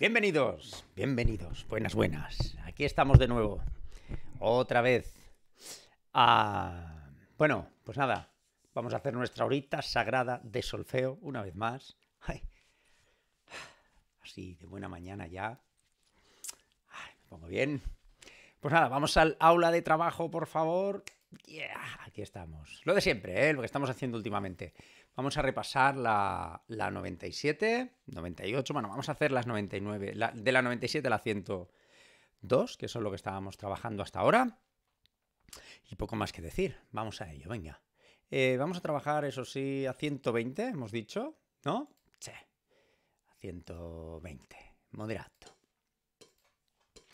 Bienvenidos, bienvenidos, buenas, buenas. Aquí estamos de nuevo, otra vez. bueno, pues nada, vamos a hacer nuestra horita sagrada de solfeo una vez más. así de buena mañana ya. Ay, me pongo bien. Pues nada, vamos al aula de trabajo, por favor. aquí estamos. Lo de siempre, ¿eh? lo que estamos haciendo últimamente. Vamos a repasar la, 97, 98, bueno, vamos a hacer las 99, de la 97 a la 102, que son lo que estábamos trabajando hasta ahora. Y poco más que decir, vamos a ello, venga. Eh, vamos a trabajar, eso sí, a 120, hemos dicho, ¿no? Che, a 120, moderato.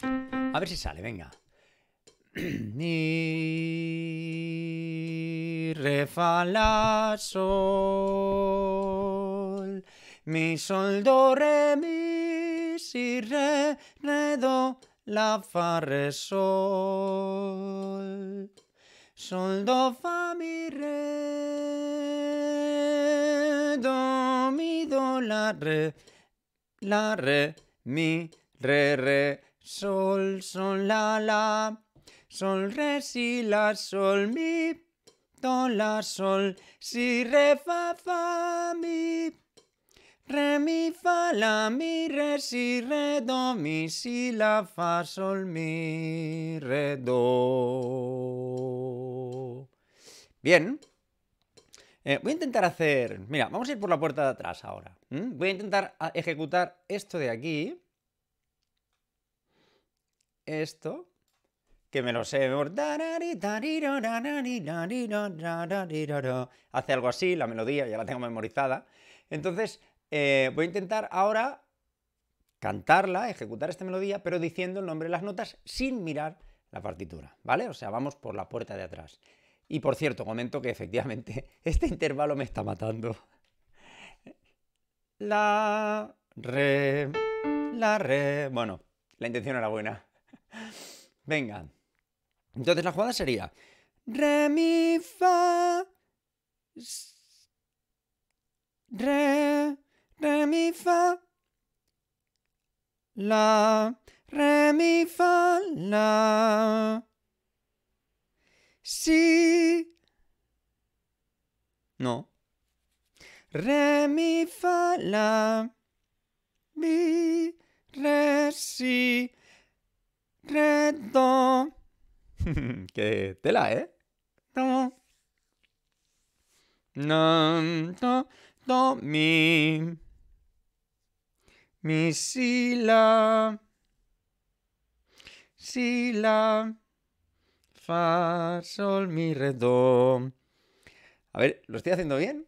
A ver si sale, venga. Mi re la sol mi sol do re mi si re do la fa re sol sol do fa mi re do mi do la re la re mi re re sol sol la la Sol, re, si, la, sol, mi, do, la, sol, si, re, fa, fa, mi. Re, mi, fa, la, mi, re, si, re, do, mi, si, la, fa, sol, mi, re, do. Bien. Eh, voy a intentar hacer... Mira, vamos a ir por la puerta de atrás ahora. Voy a intentar ejecutar esto de aquí. Esto que me lo sé. Hace algo así, la melodía ya la tengo memorizada. Entonces, eh, voy a intentar ahora cantarla, ejecutar esta melodía, pero diciendo el nombre de las notas sin mirar la partitura, ¿vale? O sea, vamos por la puerta de atrás. Y por cierto, comento que efectivamente este intervalo me está matando. La, re, la, re. Bueno, la intención era buena. Venga. Entonces la jugada sería re mi fa re re mi fa la re mi fa la si no re mi fa la mi re si re do que tela, ¿eh? No. No, to no, mi. Mi, si, la. Si, la. Fa, sol, mi, re, do. A ver, ¿lo estoy haciendo bien?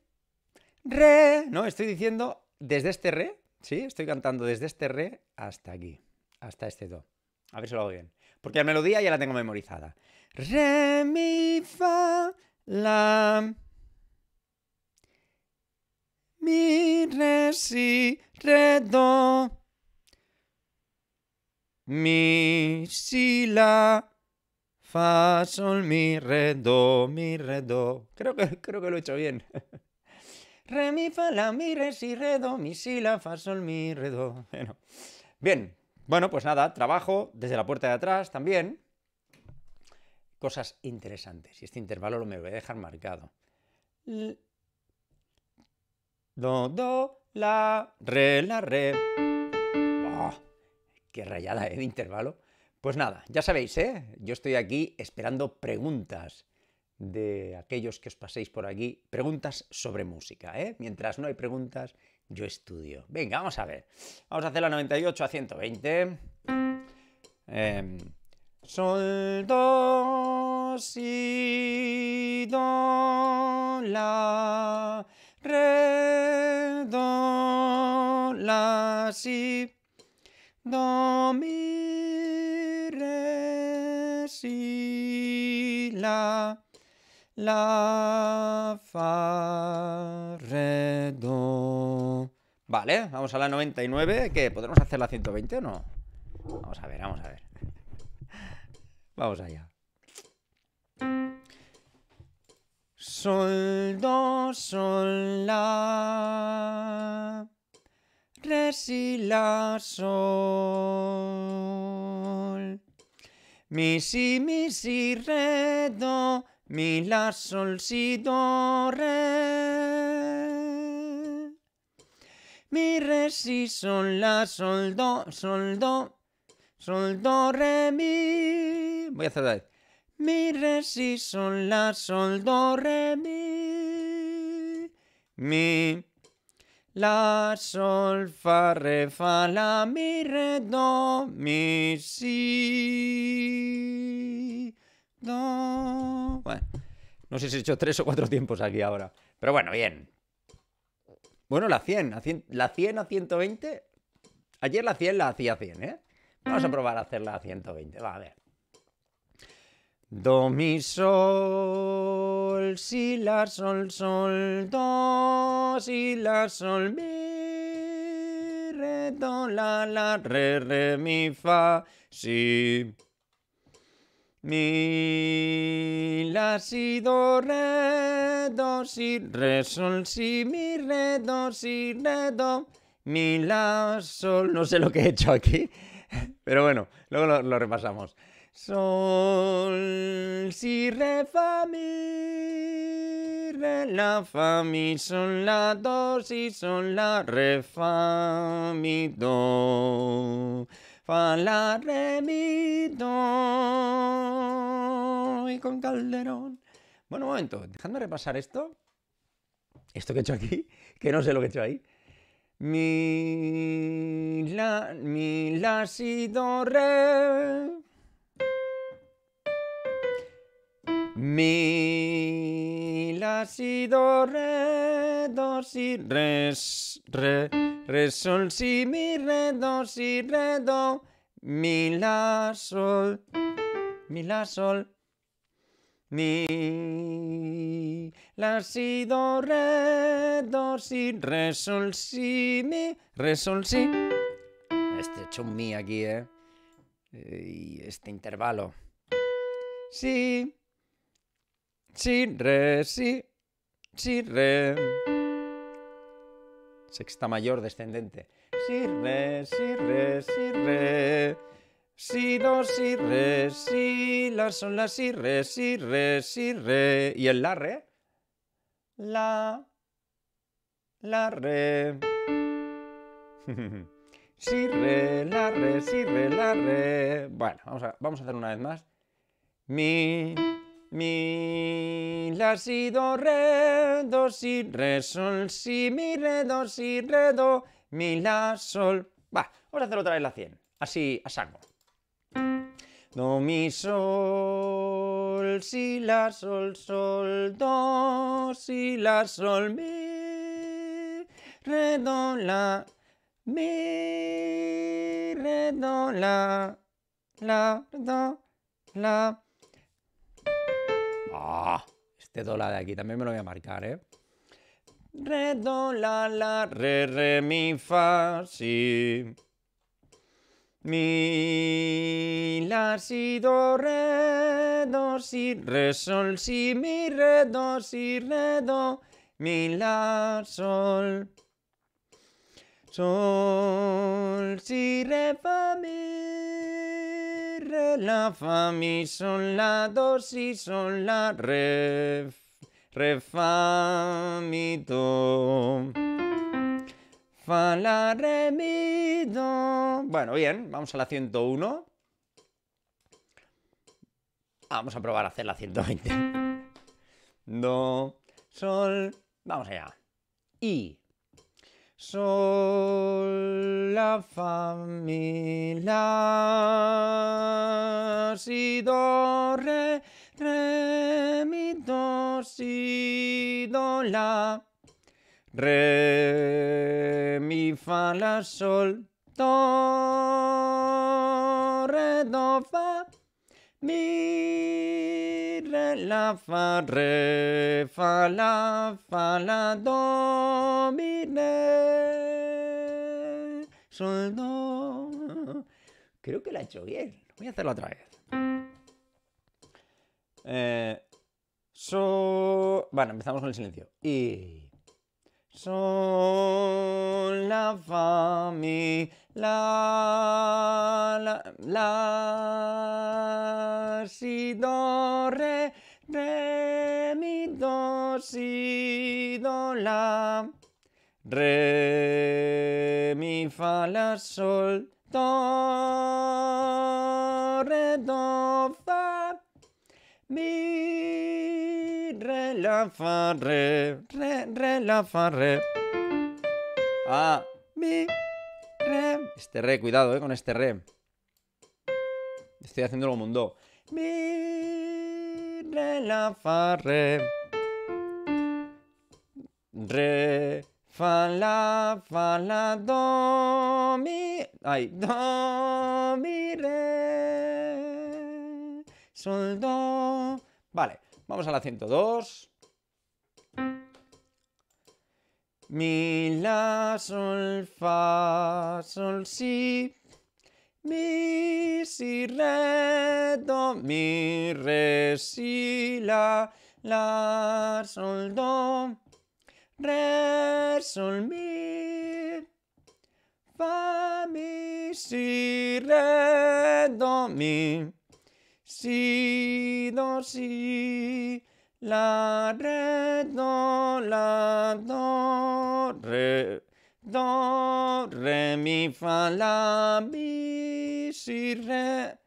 Re. No, estoy diciendo desde este re. Sí, estoy cantando desde este re hasta aquí. Hasta este do. A ver si lo hago bien. Porque la melodía ya la tengo memorizada. Re, mi, fa, la. Mi, re, si, re, do. Mi, si, la. Fa, sol, mi, re, do, mi, re, do. Creo que, creo que lo he hecho bien. Re, mi, fa, la, mi, re, si, re, do, mi, si, la, fa, sol, mi, re, do. Bueno. Bien, bueno, pues nada, trabajo desde la puerta de atrás también. Cosas interesantes. Y este intervalo lo me voy a dejar marcado. do, do, la, re, la, re. ¡Oh! ¡Qué rayada ¿eh? de intervalo! Pues nada, ya sabéis, ¿eh? Yo estoy aquí esperando preguntas de aquellos que os paséis por aquí. Preguntas sobre música, ¿eh? Mientras no hay preguntas, yo estudio. Venga, vamos a ver. Vamos a hacer la 98 a 120. sol, do, si, do, la, re, do, la, si, do, mi, re, si, la. La, Fa, Re, Do. Vale, vamos a la 99. que ¿Podremos hacer la 120 o no? Vamos a ver, vamos a ver. Vamos allá. Sol, do, sol, la. Re, si, la, sol. Mi, si, mi, si, re, do. Mi la sol si do re. Mi re si sol la sol do sol do sol do re mi. Voy a hacer Mi re si sol la sol do re mi. Mi la sol fa re fa la mi re do mi si. Bueno, no sé si he hecho tres o cuatro tiempos aquí ahora. Pero bueno, bien. Bueno, la 100, la 100, a 120. Ayer la 100 la hacía 100, ¿eh? Vamos a probar a hacerla a 120, va a ver. Do, mi, sol, si, la, sol, sol, do, si, la, sol, mi, re, do, la, la, re, re, mi, fa, si. Mi, la, si, do, re, do, si, re, sol, si, mi, re, do, si, re, do, mi, la, sol. No sé lo que he hecho aquí, pero bueno, luego lo, repasamos. Sol, si, re, fa, mi, re, la, fa, mi, sol, la, do, si, sol, la, re, fa, mi, do. Fa, la, re, mi, do. Y con Calderón. Bueno, un momento, dejando repasar esto. Esto que he hecho aquí, que no sé lo que he hecho ahí. Mi, la, mi, la, si, do, re. Mi, la, si, do, re, do, si, res, re. Re, sol, si, mi, re, do, si, re, do. Mi, la, sol. Mi, la, sol. Mi, la, si, do, re, do, si, re, sol, si, mi, re, sol, si. Este hecho un mi aquí, ¿eh? este intervalo. Si, si, re, si, si, re sexta mayor descendente. Si, re, si, re, si, re. Si, do, si, re, si, la, son la, si, re, si, re, si, re. ¿Y el la, re? La, la, re. si, re, la, re, si, re, la, re. Bueno, vamos a, vamos a hacer una vez más. Mi, mi, la, si, do, re, do, si, re, sol, si, mi, re, do, si, re, do, mi, la, sol. Va, vamos a hacer otra vez la 100. Así, a saco. Do, mi, sol, si, la, sol, sol, do, si, la, sol, mi, re, do, la, mi, re, do, la, la, do, la. Ah. Este este la de aquí también me lo voy a marcar, ¿eh? Re, do, la, la, re, re, mi, fa, si. Mi, la, si, do, re, do, si, re, sol, si, mi, re, do, si, re, do, mi, la, sol. Sol, si, re, fa, mi la, fa, mi, sol, la, do, si, sol, la, re, re, fa, mi, do. Fa, la, re, mi, do. Bueno, bien, vamos a la 101. Vamos a probar a hacer la 120. Do, sol, vamos allá. Y Sol, la familia, si do, re, re, mi, do, si, do, la, re, mi, fa, la, sol, do, re, do, fa, re, la fa re fa la fa la do mi re sol do. Creo que la he hecho bien. Voy a hacerlo otra vez. Eh, so... Bueno, empezamos con el silencio. Y Sol, la fami, la, la, la, si, do, re, re, mi, do, si, do, la, re, mi, fa, la, sol, do, re, do, fa, mi, re, la, fa, re. Re, re, la, fa, re. Ah, mi, re. Este re, cuidado, eh, con este re. Estoy haciendo lo mundo Mi, re, la, fa, re. Re, fa, la, fa, la, do, mi. Ay, do, mi, re. Sol, do, Vamos a la 102. Mi, la, sol, fa, sol, si. Mi, si, re, do, mi, re, si, la, la, sol, do. Re, sol, mi. Fa, mi, si, re, do, mi. Si, do, si, la, re, do, la, do, re, do, re, mi, fa, la, mi, si, re,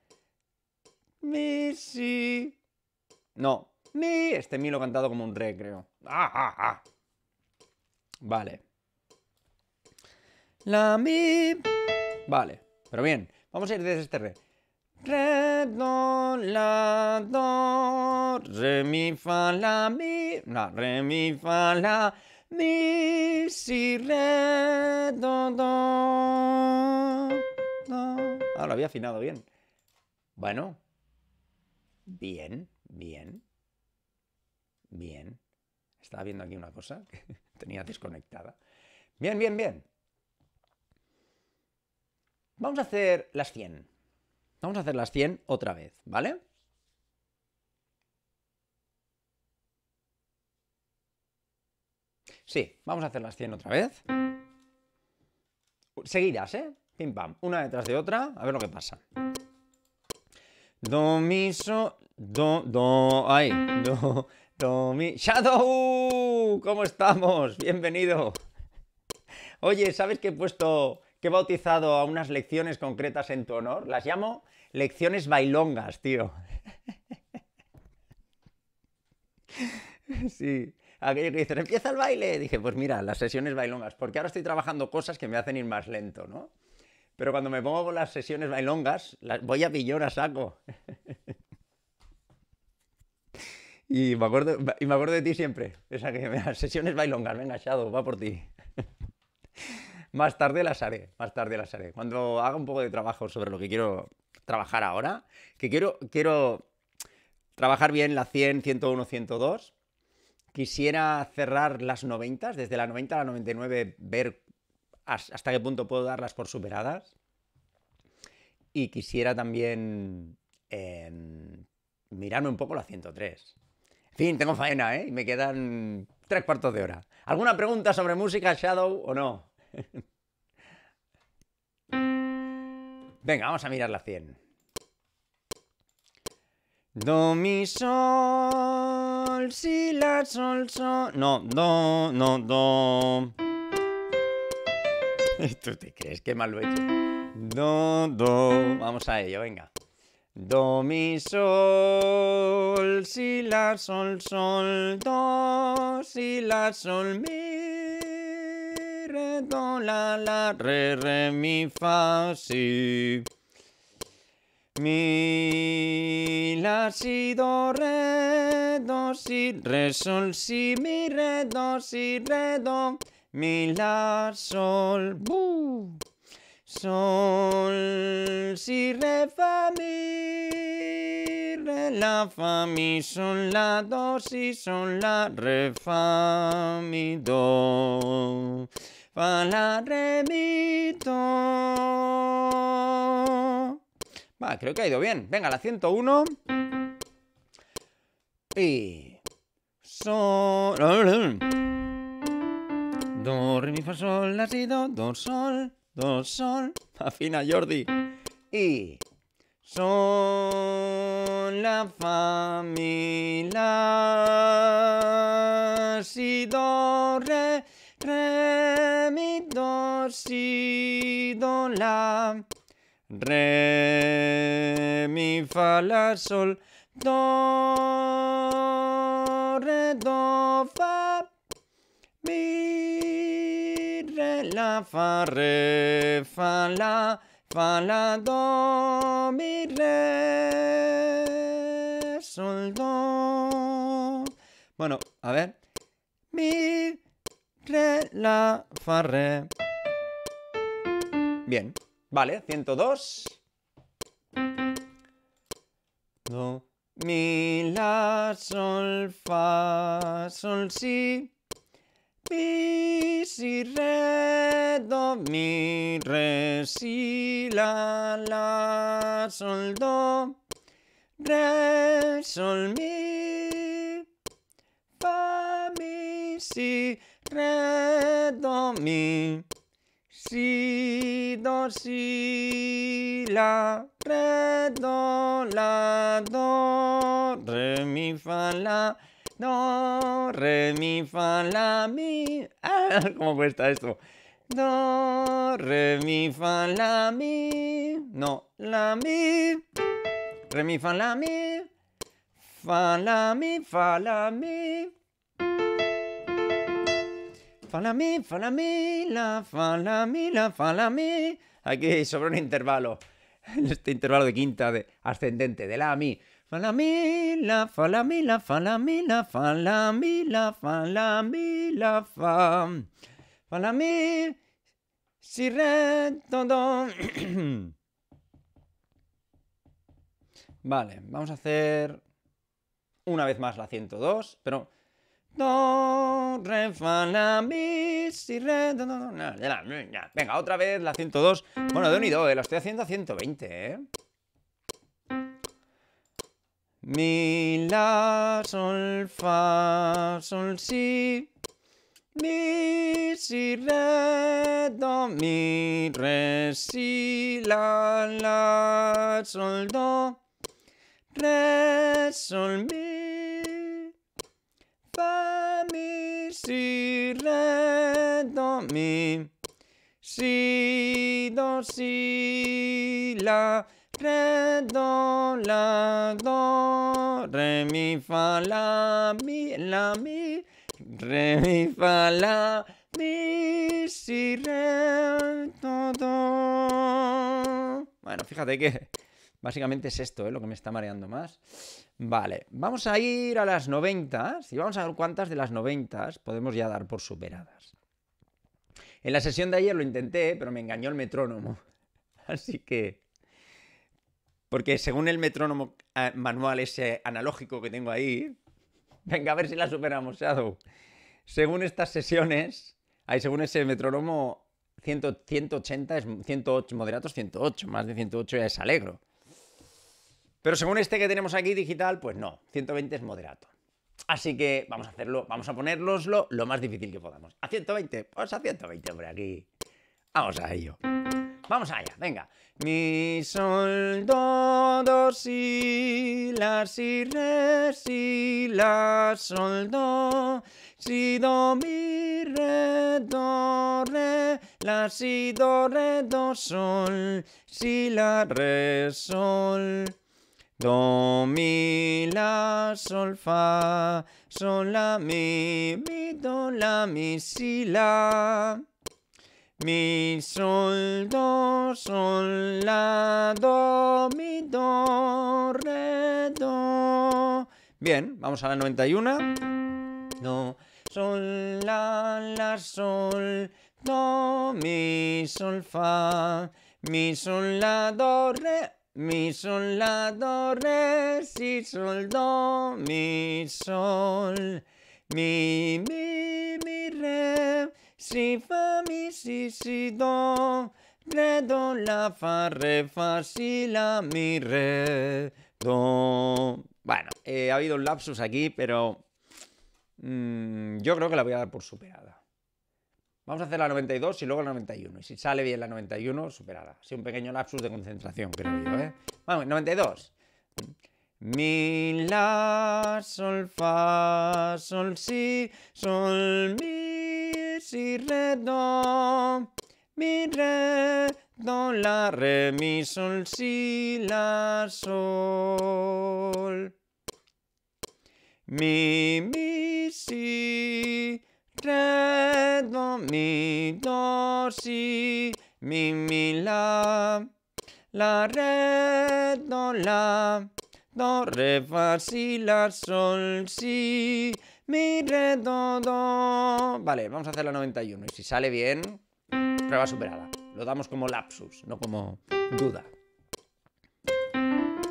mi, si. No, mi, este mi lo he cantado como un re, creo. Ah, ah, ah. Vale. La, mi. Vale, pero bien, vamos a ir desde este re. Re, do, la, do, re, mi, fa, la, mi, la, re, mi, fa, la, mi, si, re, do, do, do. Ah, lo había afinado bien. Bueno. Bien, bien. Bien. Estaba viendo aquí una cosa que tenía desconectada. Bien, bien, bien. Vamos a hacer las 100. Vamos a hacer las 100 otra vez, ¿vale? Sí, vamos a hacer las 100 otra vez. Seguidas, ¿eh? Pim pam, una detrás de otra, a ver lo que pasa. Do, mi, so, do, do, ay, do, do, mi, shadow, ¿cómo estamos? Bienvenido. Oye, ¿sabes que he puesto que he bautizado a unas lecciones concretas en tu honor. Las llamo lecciones bailongas, tío. sí. Aquello que dicen, empieza el baile. Dije, pues mira, las sesiones bailongas, porque ahora estoy trabajando cosas que me hacen ir más lento, ¿no? Pero cuando me pongo las sesiones bailongas, las voy a pillar a saco. y, me acuerdo, y me acuerdo de ti siempre. Esa que me, sesiones bailongas, venga, Shadow, va por ti. más tarde las haré, más tarde las haré. Cuando haga un poco de trabajo sobre lo que quiero trabajar ahora, que quiero, quiero trabajar bien la 100, 101, 102. Quisiera cerrar las 90, desde la 90 a la 99, ver hasta qué punto puedo darlas por superadas. Y quisiera también em, mirarme un poco la 103. En fin, tengo faena, ¿eh? Y me quedan tres cuartos de hora. ¿Alguna pregunta sobre música, Shadow o no? Venga, vamos a mirar la 100. Do, mi, sol, si, la, sol, sol. No, do, no, do. ¿Tú te crees que mal lo he hecho? Do, do. Vamos a ello, venga. Do, mi, sol, si, la, sol, sol, do, si, la, sol, mi do, la, la, re, re, mi, fa, si. Mi, la, si, do, re, do, si, re, sol, si, mi, re, do, si, re, do, mi, la, sol, bu, sol, si, re, fa, mi, re, la, fa, mi, sol, la, do, si, sol, la, re, fa, mi, do la, re, mi, Va, creo que ha ido bien. Venga, la 101. Y... Sol... Do, re, mi, fa, sol, la, si, do, do, sol, do, sol. Afina, Jordi. Y... Sol. la fa, mi, la, si, do, re, re, mi, do, si, do, la. Re, mi, fa, la, sol, do, re, do, fa, mi, re, la, fa, re, fa, la, fa, la, do, mi, re, sol, do. Bueno, a ver. Mi, re, la, fa, re. Bien, vale, 102. Do, mi, la, sol, fa, sol, si. Mi, si, re, do, mi, re, si, la, la, sol, do, re, sol, mi, fa, mi, si, re, do, mi, si, do, si, la, re, do, la, do, re, mi, fa, la, do, re, mi, fa, la, mi. Ah, ¿Cómo cuesta esto? Do, re, mi, fa, la, mi. No, la, mi. Re, mi, fa, la, mi. Fa, la, mi, fa, la, mi. Falami, falami, la, falami, la, falami. Aquí sobre un intervalo. en Este intervalo de quinta de ascendente, de la mi. Falami, la, falami, la, falami, la, falami, la, falami, la, la, fa. Falami, si, re, Vale, vamos a hacer una vez más la 102, pero Do, re, fa, la, mi, si, re, do, do, do, la, Venga, otra vez la 102. Bueno, de unido, y eh, estoy haciendo a 120, ¿eh? Mi, la, sol, fa, sol, si. Mi, si, re, do, mi, re, si, la, la, sol, do. Re, sol, mi mi, si, re, do, mi. Si, do, si, la, re, do, la, do, re, mi, fa, la, mi, la, mi, re, mi, fa, la, mi, si, re, do, do. Bueno, fíjate que básicamente es esto ¿eh? lo que me está mareando más. Vale, vamos a ir a las 90 y vamos a ver cuántas de las 90 podemos ya dar por superadas. En la sesión de ayer lo intenté, pero me engañó el metrónomo. Así que... Porque según el metrónomo eh, manual ese analógico que tengo ahí... Venga, a ver si la superamos, Shadow. Según estas sesiones... Ahí, según ese metrónomo, 180 es 108 moderatos, 108. Más de 108 ya es alegro. Pero según este que tenemos aquí digital, pues no, 120 es moderato. Así que vamos a hacerlo, vamos a ponerlos lo más difícil que podamos. ¿A 120? Pues a 120, por aquí. Vamos a ello. Vamos allá, venga. Mi sol, do, do, si, la, si, re, si, la, sol, do, si, do, mi, re, do, re, la, si, do, re, do, sol, si, la, re, sol. Do, mi, la, sol, fa, sol, la, mi, mi, do, la, mi, si, la. Mi, sol, do, sol, la, do, mi, do, re, do. Bien, vamos a la noventa una. Do, sol, la, la, sol, do, mi, sol, fa, mi, sol, la, do, re. Mi sol, la do, re, si, sol, do, mi, sol. Mi, mi, mi, re, si, fa, mi, si, si, do. Re, do, la, fa, re, fa, si, la, mi, re, do. Bueno, eh, ha habido un lapsus aquí, pero mm, yo creo que la voy a dar por superada. Vamos a hacer la 92 y luego la 91. Y si sale bien la 91, superada. sido un pequeño lapsus de concentración, creo yo, ¿eh? Vamos, 92. Mi, la, sol, fa, sol, si, sol, mi, si, re, do. Mi, re, do, la, re, mi, sol, si, la, sol. Mi, mi, si, Re, do, mi, do, si, mi, mi, la. La, re, do, la. Do, re, fa, si, la, sol, si, mi, re, do, do. Vale, vamos a hacer la 91. Y si sale bien, prueba superada. Lo damos como lapsus, no como duda.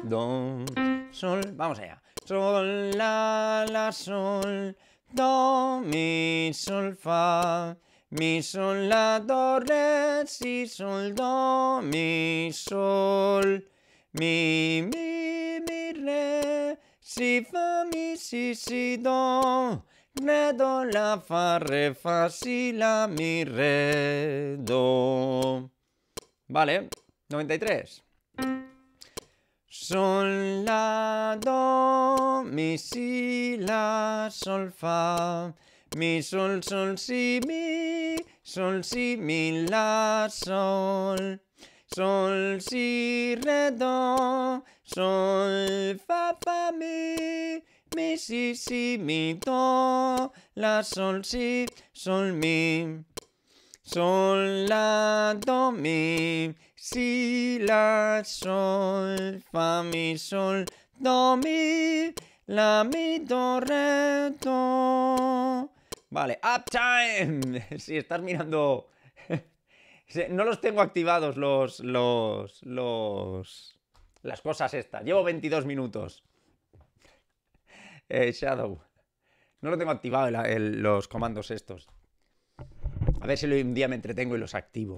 Do, sol, vamos allá. Sol, la, la, sol. Do, mi, sol, fa, mi, sol, la, do, re, si, sol, do, mi, sol, mi, mi, re, si, fa, mi, si, si, do, re, do, la, fa, re, fa, si, la, mi, re, do. Vale, tres. Sol, la, do, mi, si, la, sol, fa. Mi, sol, sol, si, mi, sol, si, mi, la, sol. Sol, si, re, do, sol, fa, fa, mi, mi, si, si, mi, do, la, sol, si, sol, mi. Sol, la, do, mi, Si, la, sol, fa, mi, sol, do, mi, la, mi, do, re, do. Vale, uptime. Si estás mirando... No los tengo activados los... los... los... las cosas estas. Llevo 22 minutos. Eh, Shadow. No lo tengo activado los comandos estos. A ver si un día me entretengo y los activo.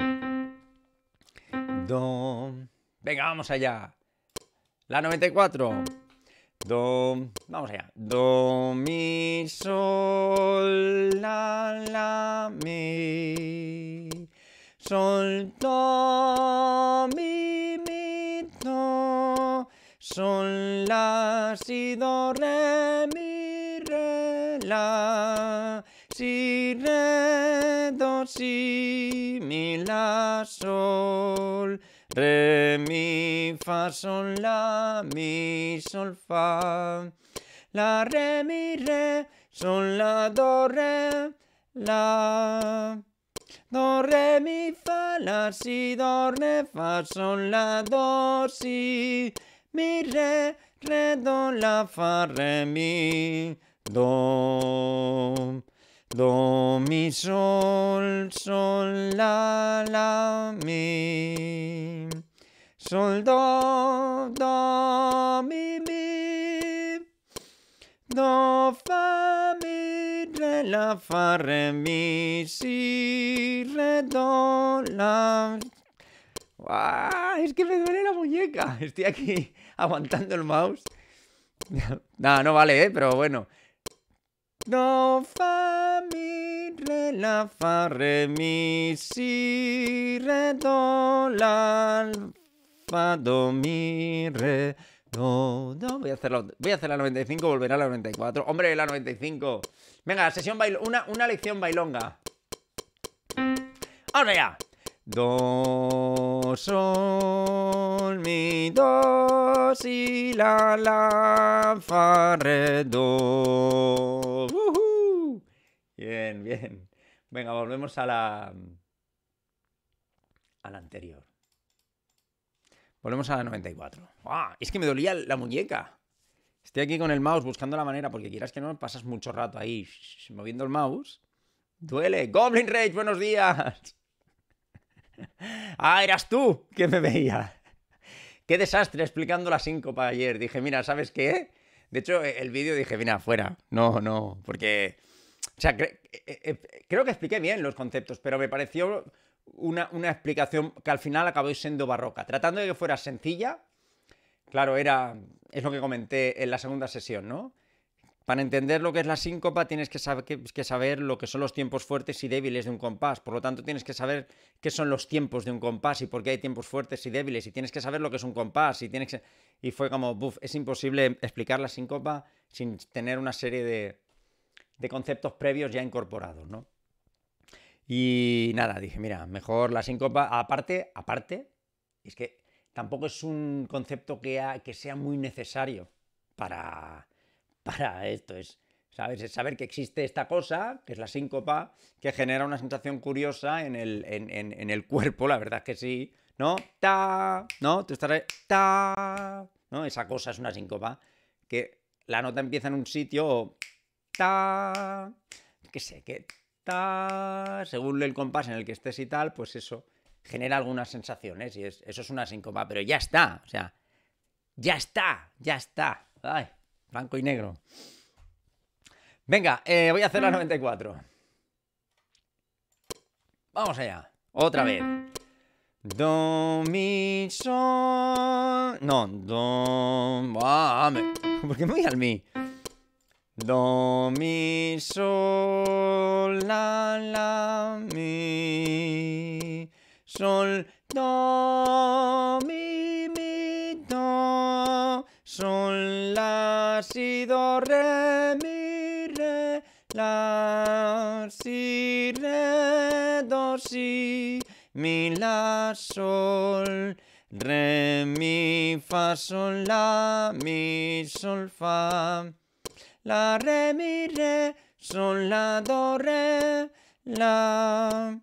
Dom. Venga, vamos allá. La 94. Dom. Vamos allá. Do, mi, sol, la, la, mi. Sol, do, mi, mi, do. Sol, la, si, do, re, mi, re, la. si, re, do, si, mi, la, sol, re, mi, fa, sol, la, mi, sol, fa, la, re, mi, re, sol, la, do, re, la, do, re, mi, fa, la, si, do, re, fa, sol, la, do, si, mi, re, re, do, la, fa, re, mi, do. Do, mi, sol, sol, la, la, mi. Sol, do, do, mi, mi. Do, fa, mi, re, la, fa, re, mi, si, re, do, la. Es que me duele la muñeca. Estoy aquí aguantando el mouse. no, no vale, ¿eh? pero bueno. Do, fa, mi, re, la, fa, re, mi, si, re, do, la, fa, do, mi, re, do, do. Voy a hacerlo, voy a hacer la 95, volverá a la 94. Hombre, la 95. Venga, sesión bailonga, una, una lección bailonga. ¡Ahora ya! Do, sol, mi, do, si, la, la, fa, re, do. Bien, bien. Venga, volvemos a la, a anterior. Volvemos a la 94. Es que me dolía la muñeca. Estoy aquí con el mouse buscando la manera, porque quieras que no, pasas mucho rato ahí moviendo el mouse. Duele. Goblin Rage, buenos días. ah, eras tú que me veía. Qué desastre explicando la para ayer. Dije, mira, ¿sabes qué? De hecho, eh, el vídeo dije, mira, fuera. No, no, porque... O sea, eh, eh, creo que expliqué bien los conceptos, pero me pareció una, una, explicación que al final acabó siendo barroca. Tratando de que fuera sencilla, claro, era... Es lo que comenté en la segunda sesión, ¿no? Para entender lo que es la síncopa tienes que, saber lo que son los tiempos fuertes y débiles de un compás. Por lo tanto, tienes que saber qué son los tiempos de un compás y por qué hay tiempos fuertes y débiles. Y tienes que saber lo que es un compás. Y, tienes y fue como, buf, es imposible explicar la síncopa sin tener una serie de, conceptos previos ya incorporados, ¿no? Y nada, dije, mira, mejor la síncopa. Aparte, aparte, es que tampoco es un concepto que, que sea muy necesario para para esto. Es, ¿sabes? es saber que existe esta cosa, que es la síncopa, que genera una sensación curiosa en el, cuerpo, la verdad es que sí. ¿No? ¡Ta! ¿No? Tú estás ¿No? Esa cosa es una síncopa. Que la nota empieza en un sitio ¡Ta! Que sé, que ¡Ta! Según el compás en el que estés y tal, pues eso genera algunas sensaciones y eso es una síncopa, pero ya está, o sea, ya está, ya está. Ay. Blanco y negro. Venga, eh, voy a hacer la 94. Vamos allá. Otra vez. Do, mi, sol. No, do. Ah, me... ¿Por qué me voy al mi? Do, mi, sol, la, la, mi. Sol, do, mi. Sol, la, si, do, re, mi, re, la, si, re, do, si, mi, la, sol, re, mi, fa, sol, la, mi, sol, fa. La, re, mi, re, sol, la, do, re, la.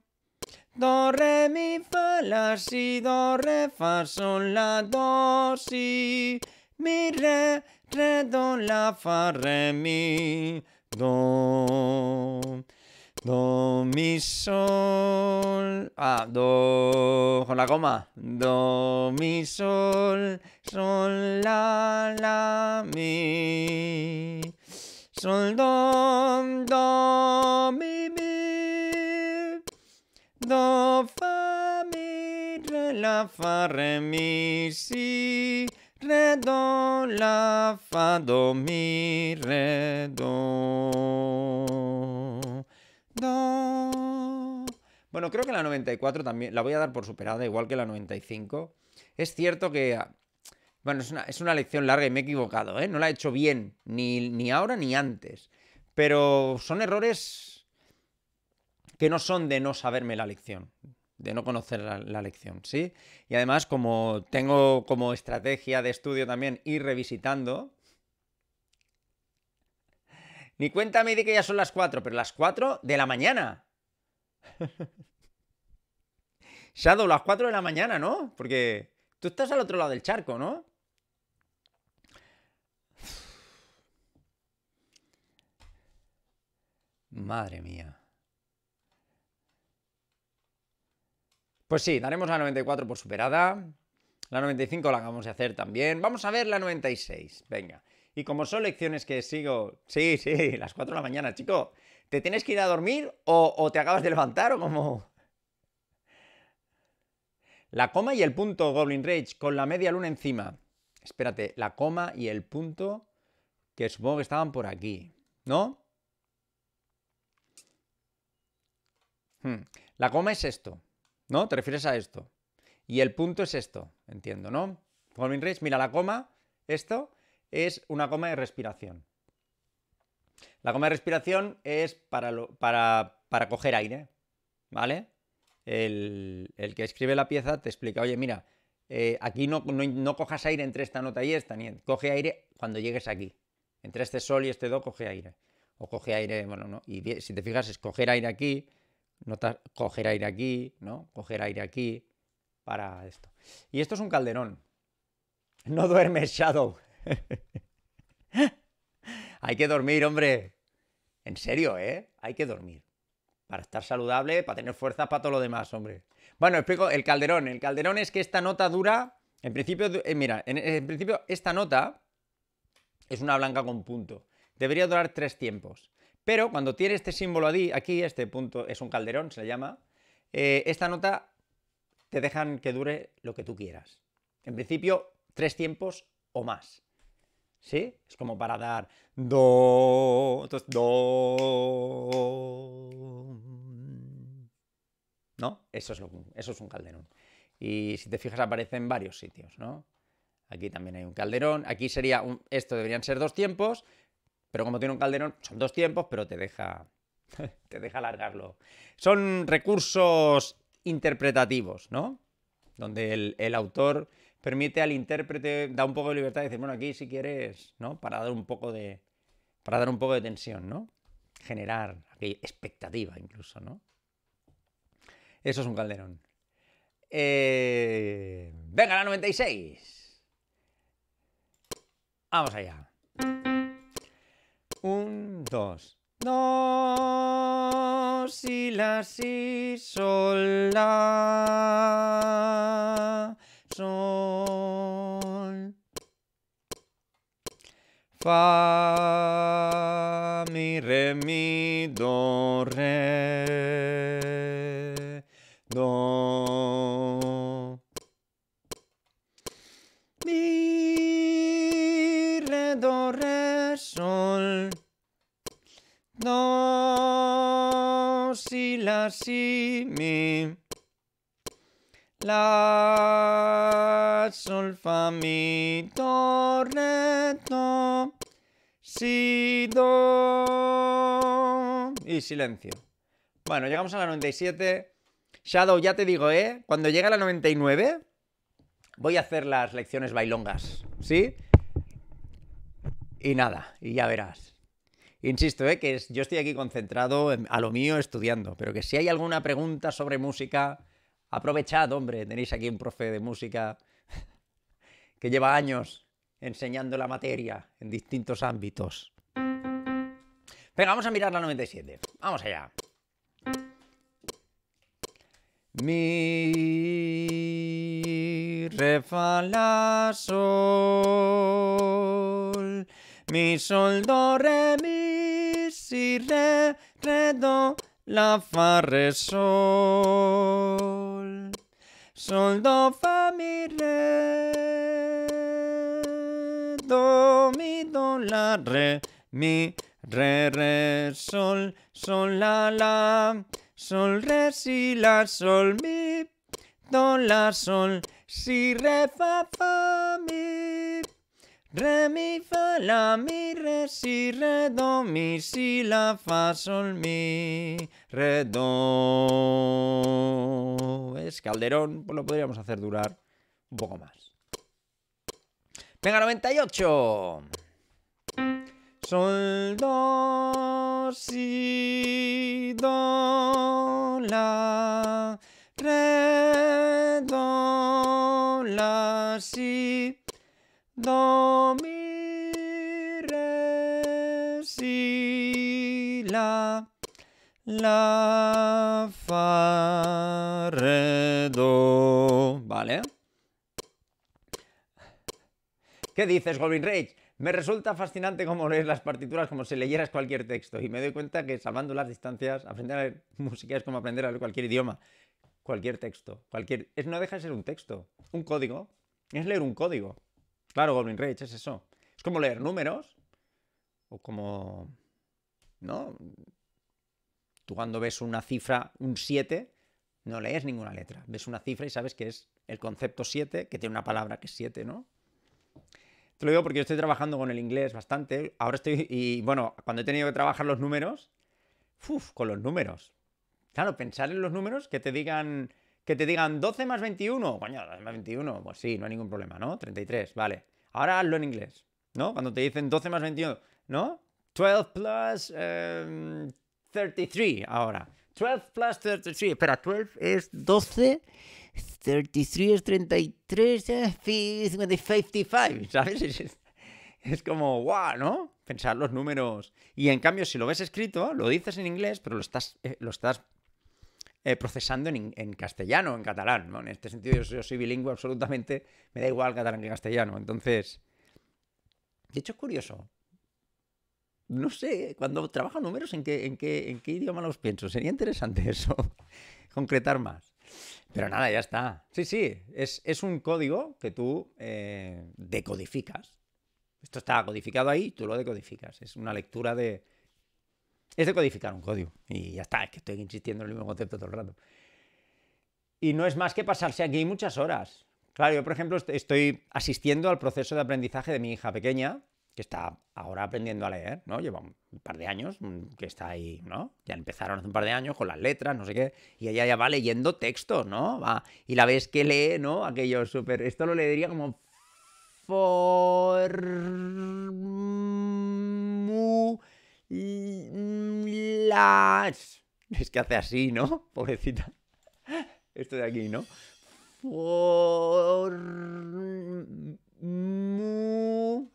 Do, re, mi, fa, la, si, do, re, fa, sol, la, do, si. Mi, re, re, do, la, fa, re, mi, do. Do, mi, sol. Ah, do. Con la coma. Do, mi, sol. Sol, la, la, mi. Sol, do, do, mi, mi. Do, fa, mi, re, la, fa, re, mi, si. Re, do, la, fa, do, mi, re, do. Do. Bueno, creo que la 94 también la voy a dar por superada, igual que la 95. Es cierto que. Ah, bueno, es una, lección larga y me he equivocado, ¿eh? No la he hecho bien, ni, ni ahora ni antes. Pero son errores que no son de no saberme la lección de no conocer la, lección, ¿sí? Y además, como tengo como estrategia de estudio también ir revisitando... Ni cuenta me que ya son las cuatro, pero las cuatro de la mañana. Shadow, las cuatro de la mañana, ¿no? Porque tú estás al otro lado del charco, ¿no? Madre mía. Pues sí, daremos la 94 por superada. La 95 la acabamos de hacer también. Vamos a ver la 96. Venga. Y como son lecciones que sigo... Sí, sí, las 4 de la mañana, chico. ¿Te tienes que ir a dormir o, te acabas de levantar o cómo? La coma y el punto, Goblin Rage, con la media luna encima. Espérate, la coma y el punto que supongo que estaban por aquí, ¿no? Hmm. La coma es esto. ¿no? Te refieres a esto. Y el punto es esto, entiendo, ¿no? Forming race, mira, la coma, esto es una coma de respiración. La coma de respiración es para, para, coger aire, ¿vale? El, que escribe la pieza te explica, oye, mira, eh, aquí no, cojas aire entre esta nota y esta, ni coge aire cuando llegues aquí. Entre este sol y este do coge aire. O coge aire, bueno, no. Y si te fijas, es coger aire aquí, coger aire aquí, ¿no? Coger aire aquí para esto. Y esto es un calderón. No duermes, Shadow. Hay que dormir, hombre. En serio, ¿eh? Hay que dormir. Para estar saludable, para tener fuerza para todo lo demás, hombre. Bueno, explico el calderón. El calderón es que esta nota dura. En principio, eh, mira, en, en principio esta nota es una blanca con punto. Debería durar tres tiempos. Pero cuando tiene este símbolo aquí, este punto es un calderón, se le llama, eh, esta nota te dejan que dure lo que tú quieras. En principio, tres tiempos o más. ¿Sí? Es como para dar do, ¿No? Eso es, eso es un calderón. Y si te fijas aparece en varios sitios, ¿no? Aquí también hay un calderón. Aquí sería un, esto deberían ser dos tiempos, pero como tiene un calderón, son dos tiempos, pero te deja, te deja alargarlo. Son recursos interpretativos, ¿no? Donde el, autor permite al intérprete, da un poco de libertad y decir, bueno, aquí si quieres, ¿no? Para dar un poco de, para dar un poco de tensión, ¿no? Generar aquella expectativa incluso, ¿no? Eso es un calderón. Eh, venga, la 96. Vamos allá. Un, dos. Do, si, la, si, sol, la, sol. Fa, mi, re, mi, do, re, do. si mi la sol fa mi do si do y silencio bueno llegamos a la 97 Shadow ya te digo eh cuando llegue a la 99 voy a hacer las lecciones bailongas sí y nada y ya verás Insisto, ¿eh? que yo estoy aquí concentrado a lo mío estudiando, pero que si hay alguna pregunta sobre música, aprovechad, hombre, tenéis aquí un profe de música que lleva años enseñando la materia en distintos ámbitos. Pero vamos a mirar la 97. Vamos allá. Mi re la sol mi sol, do, re, mi, si, re, re, do, la, fa, re, sol. Sol, do, fa, mi, re. Do, mi, do, la, re, mi, re, re, sol, sol, la, la. Sol, re, si, la, sol, mi, do, la, sol, si, re, fa, fa, mi. Re, mi, fa, la, mi, re, si, re, do, mi, si, la, fa, sol, mi, re, do. Es Calderón, pues lo podríamos hacer durar un poco más. Venga, 98. Sol, do, si, do, la, re, do, la, si, Do, mi, re, si, la, la, fa, re, ¿Vale? ¿Qué dices, Goblin Rage? Me resulta fascinante cómo lees las partituras como si leyeras cualquier texto y me doy cuenta que salvando las distancias, aprender a leer música es como aprender a leer cualquier idioma, cualquier texto, cualquier... Es, no deja de ser un texto, un código, es leer un código. Claro, Goblin Rage, es eso. Es como leer números. O como... ¿No? Tú cuando ves una cifra, un 7, no lees ninguna letra. Ves una cifra y sabes que es el concepto 7, que tiene una palabra que es 7, ¿no? Te lo digo porque yo estoy trabajando con el inglés bastante. Ahora estoy. Y bueno, cuando he tenido que trabajar los números. Uf, con los números. Claro, pensar en los números que te digan que te digan 12 más 21, coño, 12 más 21, pues sí, no hay ningún problema, ¿no? 33, vale. Ahora hazlo en inglés, ¿no? Cuando te dicen 12 más 21, ¿no? 12 plus 33 em, ahora. 12 plus 33, espera, 12 es 12, 33 es 33, 55, eh, ¿sabes? Es, como, guau, ¿no? Pensar los números. Y en cambio, si lo ves escrito, lo dices en inglés, pero lo estás, eh, lo estás eh, procesando en, castellano, en catalán. ¿no? En este sentido, yo, soy bilingüe absolutamente, me da igual catalán que castellano. Entonces, de hecho, es curioso. No sé, cuando trabajo números, ¿en qué, en, qué, idioma los pienso? Sería interesante eso, concretar más. Pero nada, ya está. Sí, sí, es, un código que tú eh, decodificas. Esto está codificado ahí, tú lo decodificas. Es una lectura de, es codificar un código. Y ya está, es que estoy insistiendo en el mismo concepto todo el rato. Y no es más que pasarse aquí muchas horas. Claro, yo por ejemplo estoy asistiendo al proceso de aprendizaje de mi hija pequeña, que está ahora aprendiendo a leer, ¿no? Lleva un par de años mm, que está ahí, ¿no? Ya empezaron hace un par de años con las letras, no sé qué, y ella ya va leyendo textos, ¿no? Va, y la vez que lee, ¿no? Aquello súper... Esto lo leería como... For... Mm, las... Es que hace así, ¿no? Pobrecita. Esto de aquí, ¿no?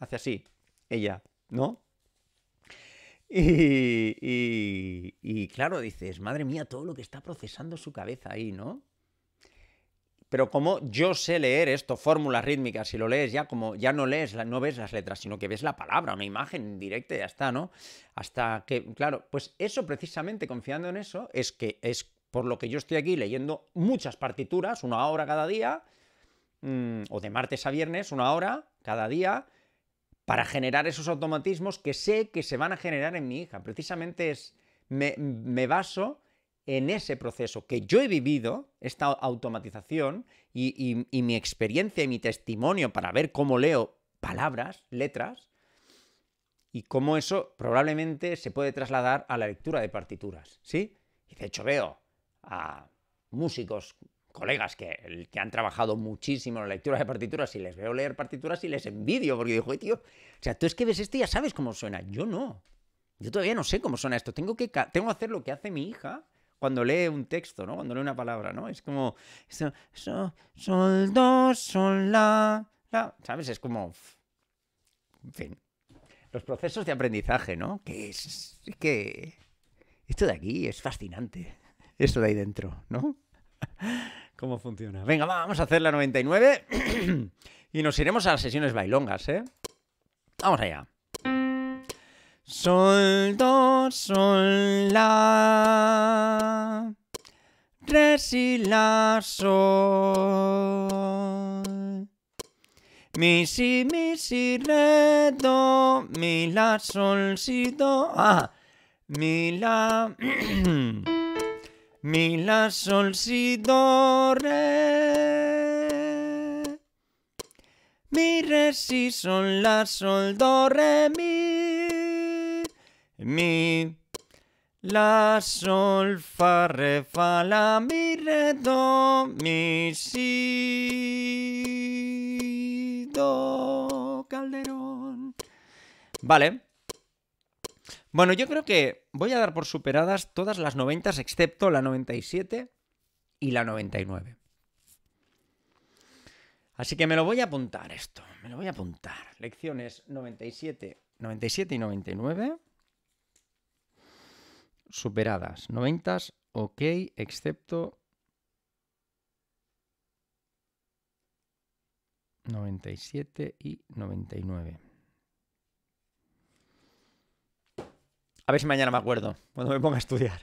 Hace así. Ella, ¿no? y, y, claro, dices, madre mía, todo lo que está procesando su cabeza ahí, ¿no? pero como yo sé leer esto, fórmulas rítmicas, si lo lees ya, como ya no lees, no ves las letras, sino que ves la palabra, una imagen directa y ya está, ¿no? Hasta que, claro, pues eso precisamente, confiando en eso, es que es por lo que yo estoy aquí leyendo muchas partituras, una hora cada día, mm, o de martes a viernes, una hora cada día, para generar esos automatismos que sé que se van a generar en mi hija. Precisamente es, me, me baso en ese proceso que yo he vivido, esta automatización y, mi experiencia y mi testimonio para ver cómo leo palabras, letras, y cómo eso probablemente se puede trasladar a la lectura de partituras, ¿sí? de hecho veo a músicos, colegas que, que han trabajado muchísimo en la lectura de partituras y les veo leer partituras y les envidio porque digo, tío, o sea, tú es que ves esto y ya sabes cómo suena, yo no. Yo todavía no sé cómo suena esto. Tengo que tengo que hacer lo que hace mi hija cuando lee un texto, ¿no? Cuando lee una palabra, ¿no? Es como son dos, son sol, la, ¿sabes? Es como en fin. Los procesos de aprendizaje, ¿no? Que es, que esto de aquí es fascinante. Esto de ahí dentro, ¿no? cómo funciona. Venga, vamos a hacer la 99 y nos iremos a las sesiones bailongas, ¿eh? Vamos allá. Sol, do, sol, la. Re, si, la, sol. Mi, si, mi, si, re, do. Mi, la, sol, si, do. Ah, mi, la. mi, la, sol, si, do, re. Mi, re, si, sol, la, sol, do, re, mi mi. La, sol, fa, re, fa, la, mi, re, do, mi, si, do, calderón. Vale. Bueno, yo creo que voy a dar por superadas todas las 90 excepto la 97 y la 99. Así que me lo voy a apuntar esto, me lo voy a apuntar. Lecciones 97, 97 y 99 superadas. 90, ok, excepto 97 y 99. A ver si mañana me acuerdo, cuando me ponga a estudiar.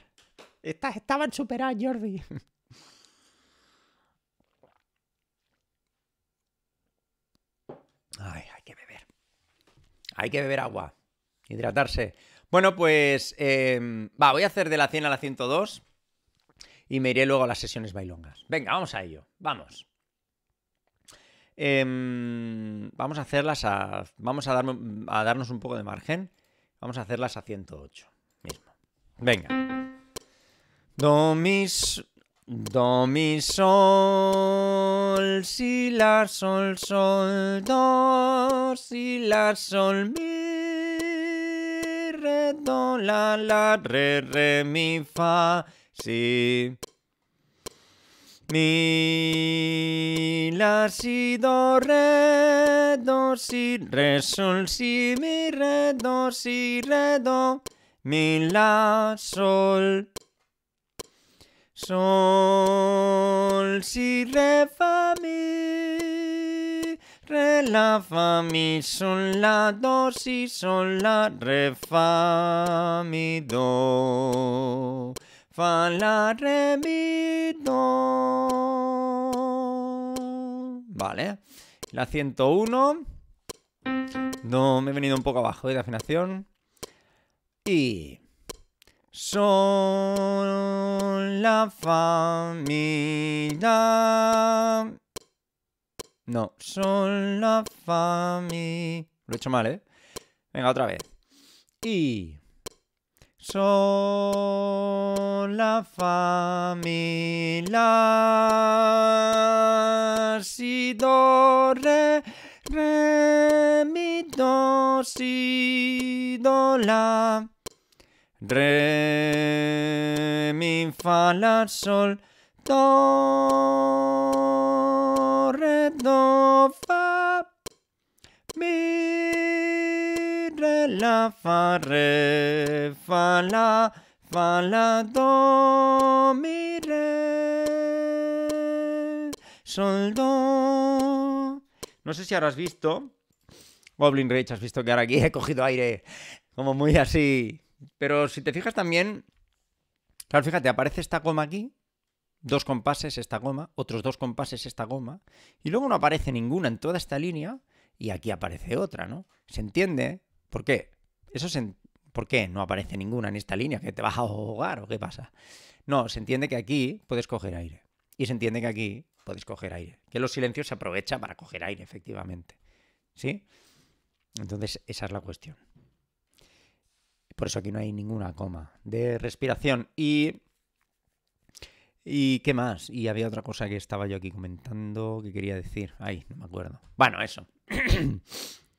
Estas estaban superadas, Jordi. Ay, hay que beber. Hay que beber agua, hidratarse. Bueno, pues em, va, voy a hacer de la 100 a la 102 y me iré luego a las sesiones bailongas. Venga, vamos a ello, vamos. Em, vamos a hacerlas a. Vamos a, a darnos un poco de margen. Vamos a hacerlas a 108 mismo. Venga. Do, mi, do, mi, sol, si, la, sol, sol, do, si, la, sol, mi. re, do, la, la, re, re, mi, fa, si. Mi, la, si, do, re, do, si, re, sol, si, mi, re, do, si, re, do, mi, la, sol. Sol, si, re, fa, mi. Re, la, fa, mi, sol, la, do, si, sol, la, re, fa, mi, do. Fa, la, re, mi, do. Vale. La 101. No, me he venido un poco abajo de la afinación. Y... Sol, la, fa, mi, no. Sol, la fami. Lo he hecho mal, ¿eh? Venga, otra vez. Y. Sol, la la. Si do re re mi do si do la re mi fa la sol do la, fa, re, fa, la, fa, la, do, mi, re, sol, do. No sé si ahora has visto, Goblin Rage, has visto que ahora aquí he cogido aire, como muy así. Pero si te fijas también, claro, fíjate, aparece esta goma aquí, dos compases esta goma, otros dos compases esta goma, y luego no aparece ninguna en toda esta línea, y aquí aparece otra, ¿no? ¿Se entiende? ¿Por qué? Eso ¿Por qué no aparece ninguna en esta línea? ¿Que te vas a ahogar o qué pasa? No, se entiende que aquí puedes coger aire. Y se entiende que aquí puedes coger aire. Que los silencios se aprovechan para coger aire, efectivamente. ¿Sí? Entonces, esa es la cuestión. Por eso aquí no hay ninguna coma de respiración. Y. ¿Y qué más? Y había otra cosa que estaba yo aquí comentando que quería decir. Ay, no me acuerdo. Bueno, eso.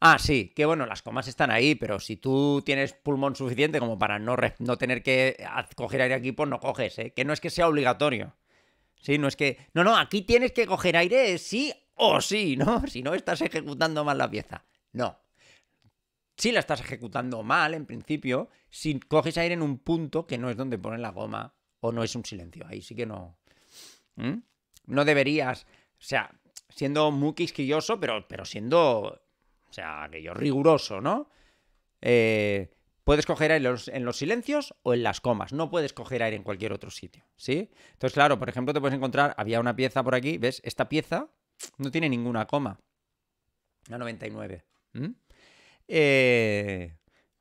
Ah, sí, que bueno, las comas están ahí, pero si tú tienes pulmón suficiente como para no, no tener que eh, coger aire aquí, pues no coges, ¿eh? Que no es que sea obligatorio. Sí, no es que... No, no, aquí tienes que coger aire sí o sí, ¿no? Si no, estás ejecutando mal la pieza. No. Si la estás ejecutando mal, en principio, si coges aire en un punto que no es donde ponen la goma o no es un silencio, ahí sí que no... ¿Mm? No deberías... O sea, siendo muy quisquilloso, pero, pero siendo sea, aquello riguroso, ¿no? Eh, puedes coger aire en los, silencios o en las comas. No puedes coger aire en cualquier otro sitio, ¿sí? Entonces, claro, por ejemplo, te puedes encontrar, había una pieza por aquí, ¿ves? Esta pieza no tiene ninguna coma. La 99. Eh,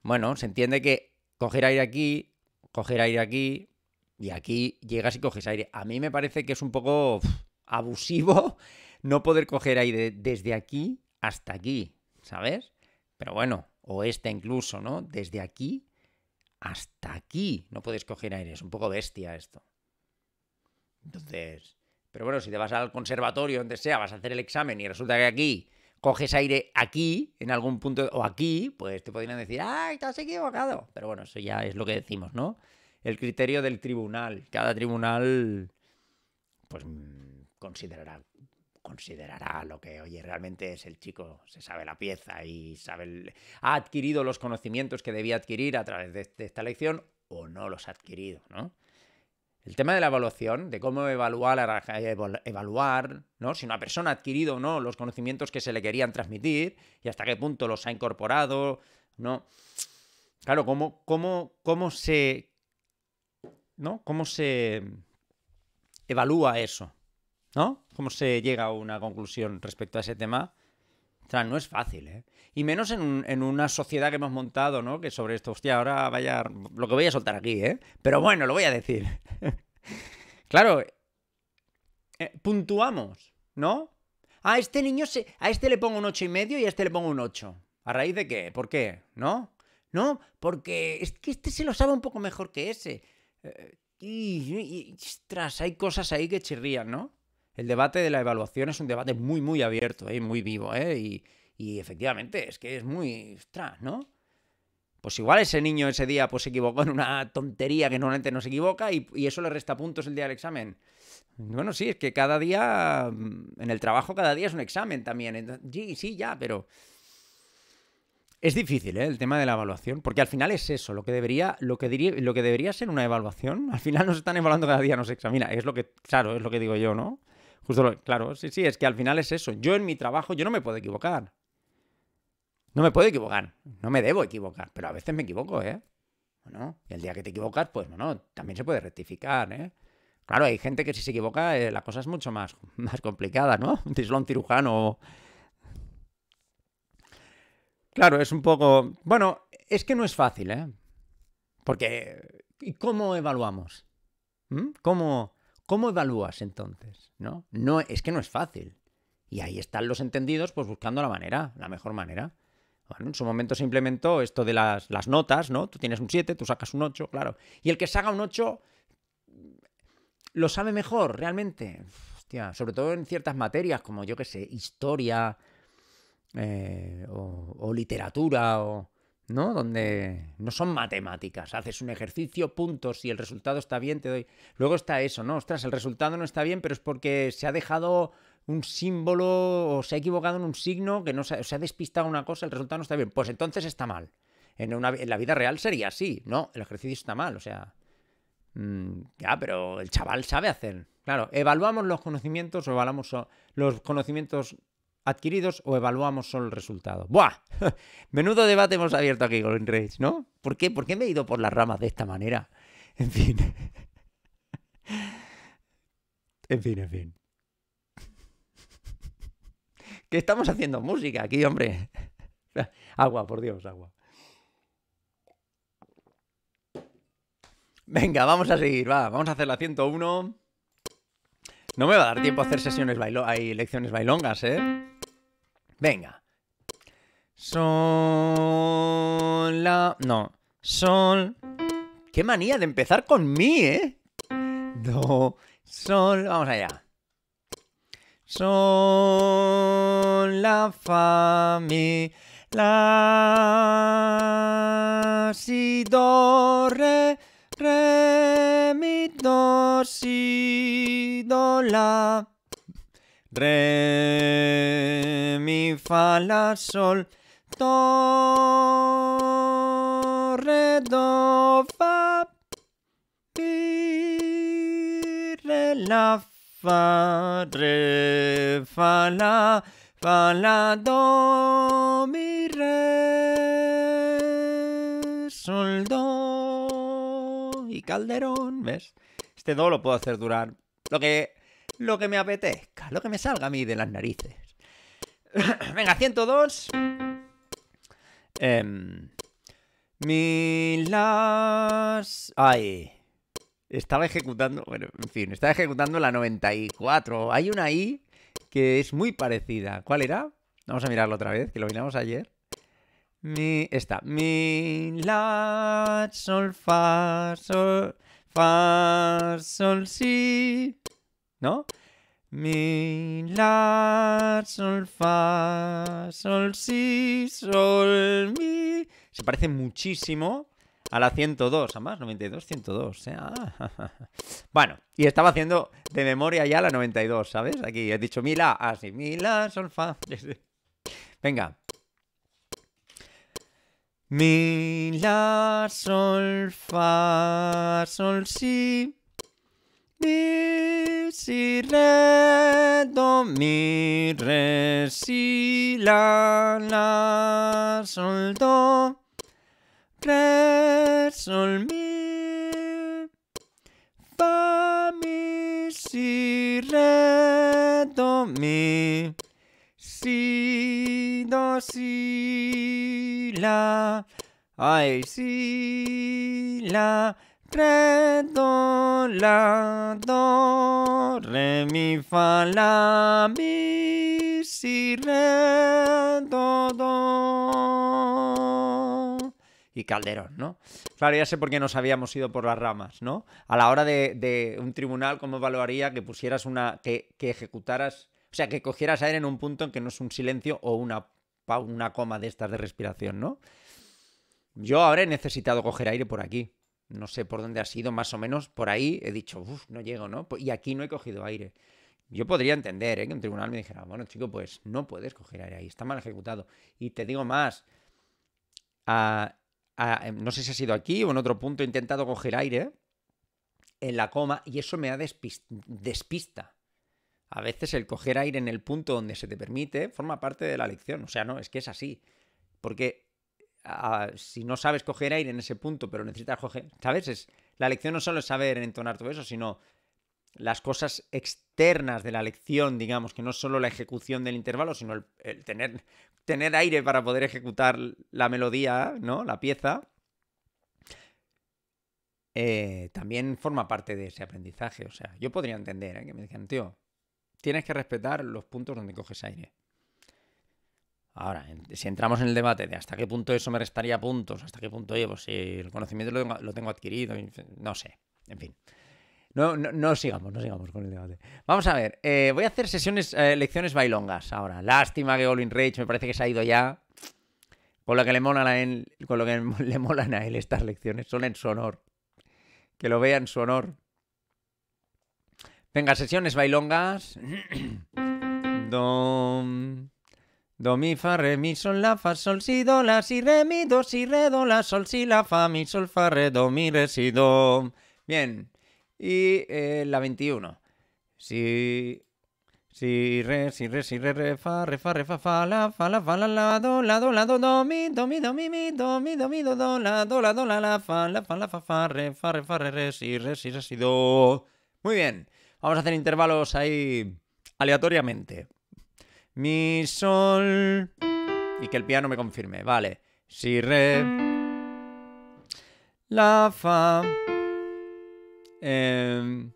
bueno, se entiende que coger aire aquí, coger aire aquí, y aquí llegas y coges aire. A mí me parece que es un poco abusivo no poder coger aire desde aquí hasta aquí. ¿sabes? Pero bueno, o esta incluso, ¿no? Desde aquí hasta aquí no puedes coger aire, es un poco bestia esto. Entonces, pero bueno, si te vas al conservatorio, donde sea, vas a hacer el examen y resulta que aquí coges aire aquí, en algún punto, o aquí, pues te podrían decir, ¡ay, estás equivocado! Pero bueno, eso ya es lo que decimos, ¿no? El criterio del tribunal. Cada tribunal, pues, mm, considerará considerará lo que, oye, realmente es el chico, se sabe la pieza y sabe ha adquirido los conocimientos que debía adquirir a través de, este, esta lección o no los ha adquirido, ¿no? El tema de la evaluación, de cómo evaluar, evaluar ¿no? si una persona ha adquirido o no los conocimientos que se le querían transmitir y hasta qué punto los ha incorporado, ¿no? Claro, cómo, cómo, cómo se. ¿No? ¿Cómo se evalúa eso? ¿No? ¿Cómo se llega a una conclusión respecto a ese tema? Ostras, no es fácil, ¿eh? Y menos en, una sociedad que hemos montado, ¿no? Que sobre esto, hostia, ahora vaya. Lo que voy a soltar aquí, ¿eh? Pero bueno, lo voy a decir. claro. Eh, puntuamos, ¿no? A este niño se. A este le pongo un ocho y medio y a este le pongo un 8. ¿A raíz de qué? ¿Por qué? ¿No? ¿No? Porque es que este se lo sabe un poco mejor que ese. Eh, y, hay cosas ahí que chirrían, ¿no? el debate de la evaluación es un debate muy, muy abierto, eh, y muy vivo, ¿eh? y, efectivamente, es que es muy... ¡Ostras! ¿no? Pues igual ese niño ese día pues, se equivocó en una tontería que normalmente no se equivoca y, eso le resta puntos el día del examen. Bueno, sí, es que cada día, mm, en el trabajo cada día es un examen también. sí, sí, ya, pero... Es difícil, ¿eh? El tema de la evaluación, porque al final es eso, lo que debería, lo que diría, lo que debería ser una evaluación, al final nos están evaluando cada día, nos examina, es lo que, claro, es lo que digo yo, ¿no? Justo claro, sí, sí, es que al final es eso. Yo en mi trabajo, yo no me puedo equivocar. No me puedo equivocar, no me debo equivocar, pero a veces me equivoco, ¿eh? Bueno, y el día que te equivocas, pues bueno, también se puede rectificar, ¿eh? Claro, hay gente que si se equivoca, eh, la cosa es mucho más, más complicada, ¿no? Un trislón cirujano. Claro, es un poco. Bueno, es que no es fácil, ¿eh? Porque. ¿Y cómo evaluamos? ¿Mm? ¿Cómo, ¿Cómo evalúas entonces? ¿No? No, es que no es fácil. Y ahí están los entendidos, pues buscando la manera, la mejor manera. en su momento se implementó esto de las, notas, ¿no? Tú tienes un 7, tú sacas un 8, claro. Y el que saca un 8 mm, lo sabe mejor, realmente. Hostia, sobre todo en ciertas materias, como yo qué sé, historia eh, o literatura o ¿no? Donde no son matemáticas, haces un ejercicio, puntos, si el resultado está bien, te doy. Luego está eso, ¿no? Ostras, el resultado no está bien, pero es porque se ha dejado un símbolo o se ha equivocado en un signo que no se, ha despistado una cosa, el resultado no está bien. Pues entonces está mal. En, la vida real sería así, ¿no? El ejercicio está mal, o sea. Mm, ya, pero el chaval sabe hacer. Claro, evaluamos los conocimientos o evaluamos los conocimientos adquiridos o evaluamos solo el resultado. ¡Buah! Menudo debate hemos abierto aquí Golden Rage, ¿no? ¿Por qué? ¿Por qué me he ido por las ramas de esta manera? En fin. En fin, en fin. ¿Qué estamos haciendo música aquí, hombre. Agua, por Dios, agua. Venga, vamos a seguir, Vamos a hacer la 101. No me va a dar tiempo a hacer sesiones bailo hay lecciones bailongas, ¿eh? Venga. Sol, la... No, sol. Qué manía de empezar con mi, ¿eh? Do, sol, vamos allá. Sol, la, fa, mi, la, si, do, re, re, mi, do, si, do, la. Re, mi, fa, la, sol, do, re, do, fa, mi, re, la, fa, re, fa, la, fa, la, do, mi, re, sol, do y calderón, ¿ves? Este do lo puedo hacer durar. Lo que lo que me apetezca, lo que me salga a mí de las narices. Venga, 102. Em, mi las... Ay. Estaba ejecutando... Bueno, en fin, estaba ejecutando la 94. Hay una I que es muy parecida. ¿Cuál era? Vamos a mirarlo otra vez, que lo miramos ayer. Mi... Esta. Mi la sol fa sol fa sol si. ¿no? Mi, la, sol, fa, sol, si, sol, mi. Se parece muchísimo a la 102, a más, 92, 102. ¿eh? Ah, bueno, y estaba haciendo de memoria ya la 92, ¿sabes? Aquí he dicho mi, la, así, ah, mi, la, sol, fa. Venga. Mi, la, sol, fa, sol, si. Mi, si, re, do, mi, re, si, la, la, sol, do, re, sol, mi, fa, mi, si, re, do, mi, si, do, si, la, ay, si, la, re, la, do, re, mi, fa, la, mi, si, re, do. Y Calderón, ¿no? Claro, ya sé por qué nos habíamos ido por las ramas, ¿no? A la hora de, un tribunal, ¿cómo evaluaría que pusieras una. Que, que ejecutaras. O sea, que cogieras aire en un punto en que no es un silencio o una, una coma de estas de respiración, ¿no? Yo habré necesitado coger aire por aquí no sé por dónde ha sido, más o menos por ahí he dicho, uff, no llego, ¿no? Pues, y aquí no he cogido aire. Yo podría entender ¿eh? que un tribunal me dijera, bueno, chico, pues no puedes coger aire ahí, está mal ejecutado. Y te digo más, ah, ah, no sé si ha sido aquí o en otro punto, he intentado coger aire en la coma y eso me ha despista. A veces el coger aire en el punto donde se te permite forma parte de la lección. O sea, no, es que es así. Porque si no sabes coger aire en ese punto, pero necesitas coger, ¿sabes? la lección no solo es saber entonar todo eso, sino las cosas externas de la lección, digamos, que no solo la ejecución del intervalo, sino el, tener, tener aire para poder ejecutar la melodía, ¿no? La pieza. Eh, también forma parte de ese aprendizaje. O sea, yo podría entender ¿eh? que me dijeran, tío, tienes que respetar los puntos donde coges aire. Ahora, si entramos en el debate de hasta qué punto eso me restaría puntos, hasta qué punto, llevo pues si el conocimiento lo tengo, adquirido, no sé, en fin. No, no, sigamos, no sigamos con el debate. Vamos a ver, eh, voy a hacer sesiones, eh, lecciones bailongas ahora. Lástima que Olin Rage me parece que se ha ido ya. Con lo que le molan a él, que le molan él estas lecciones, son en su honor. Que lo vea en su honor. Venga, sesiones bailongas. Don... Do, mi, fa, re, mi, sol, la, fa, sol, si, do, la, si, re, mi, do, si, re, do, la, sol, si, la, fa, mi, sol, fa, re, do, mi, re, si, do. Bien. Y eh, la 21. Si, si, re, si, re, si, re, fa, re, fa, re, fa, fa, la, fa, la, fa, la, la, do, la, do, la, do, do, mi, do, mi, do, mi, mi, do, mi, do, mi, do, do, la, do, la, do, la, la, fa, la, fa, la, fa, fa, re, fa, re, fa, re, re, si, re, si, re, si, do. Muy bien. Vamos a hacer intervalos ahí aleatoriamente mi, sol. Y que el piano me confirme, vale. Si, re, la, fa, em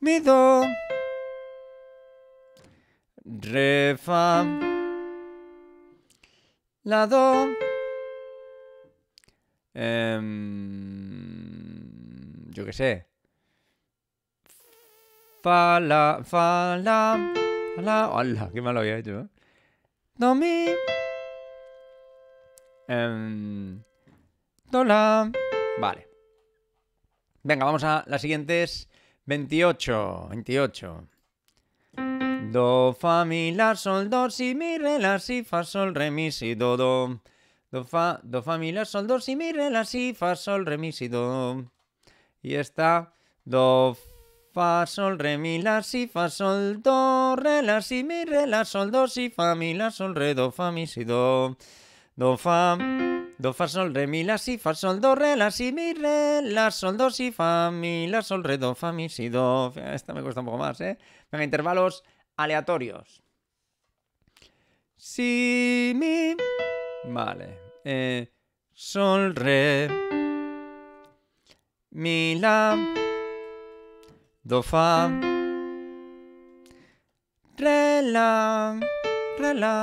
mi, do, re, fa, la, do. Em, yo qué sé. Fa, la, fa, la. Hola, hola, qué mal lo había hecho, ¿eh? Do, mi. Em, la. Vale. Venga, vamos a las siguientes. 28, 28. Do, fa, mi, la, sol, do, si, mi, re, la, si, fa, sol, re, mi, si, do, do. Do, fa, do, fa, mi, la, sol, do, si, mi, re, la, si, fa, sol, re, mi, si, do. Y esta. Do, Fa, sol, re, mi, la, si, fa, sol, do, re, la, si, mi, re, la, sol, do, si, fa, mi, la, sol, re, do, fa, mi, si, do. Do, fa, do, fa, sol, re, mi, la, si, fa, sol, do, re, la, si, mi, re, la, sol, do, si, fa, mi, la, sol, re, do, fa, mi, si, do. Esta me cuesta un poco más, ¿eh? Venga, intervalos aleatorios. Si, mi. Vale. Eh, sol, re. Mi, la do fa re la re la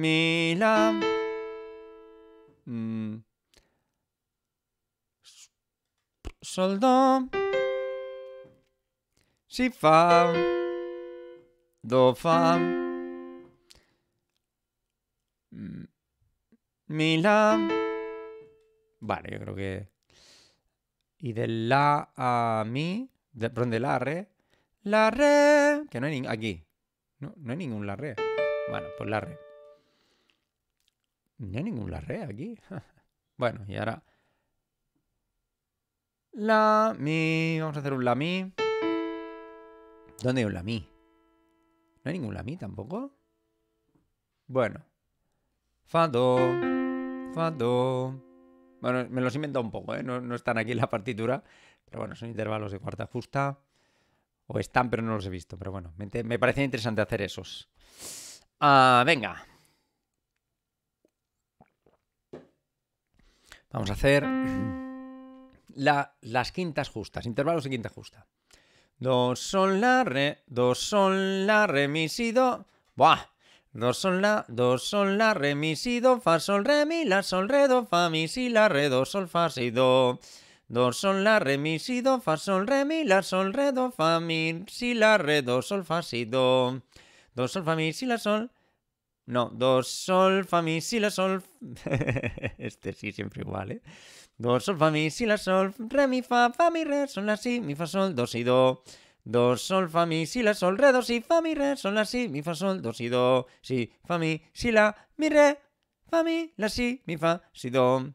mi la mm. sol do si fa do fa mi mm. la vale yo creo que y del la a mi, de, perdón, de la re, la re, que no hay aquí. No, no hay ningún la re. Bueno, pues la re. No hay ningún la re aquí. bueno, y ahora la, mi. Vamos a hacer un la, mi. ¿Dónde hay un la, mi? No hay ningún la, mi tampoco. Bueno. Fa, do. Fa, bueno, me los he inventado un poco, ¿eh? no, están aquí en la partitura, pero bueno, son intervalos de cuarta justa. O están, pero no los he visto. Pero bueno, me, parece interesante hacer esos. Ah, venga. Vamos a hacer las quintas justas, intervalos de quinta justa. Dos son la re, dos son la re, mi si do. Buah, Do, sol, la, do, sol, la, re, mi, si, do, fa, sol, re, mi, la, sol, re, do, fa, mi, si, la, re, do, sol, fa, si, do. Do, sol, la, re, mi, si, do, fa, sol, re, mi, la, sol, re, do, fa, mi, si, la, re, do, sol, fa, si, do. Do, sol, fa, mi, si, la, sol. No, do, sol, fa, mi, si, la, sol. este sí, siempre igual, ¿eh? Do, sol, fa, mi, si, la, sol, re, mi, fa, fa, mi, re, sol, la, si, mi, fa, sol, do, si, do. Do, sol, fa, mi, si, la, sol, re, do, si, fa, mi, re, sol, la, si, mi, fa, sol, dos si, do, si, fa, mi, si, la, mi, re, fa, mi, la, si, mi, fa, si, do.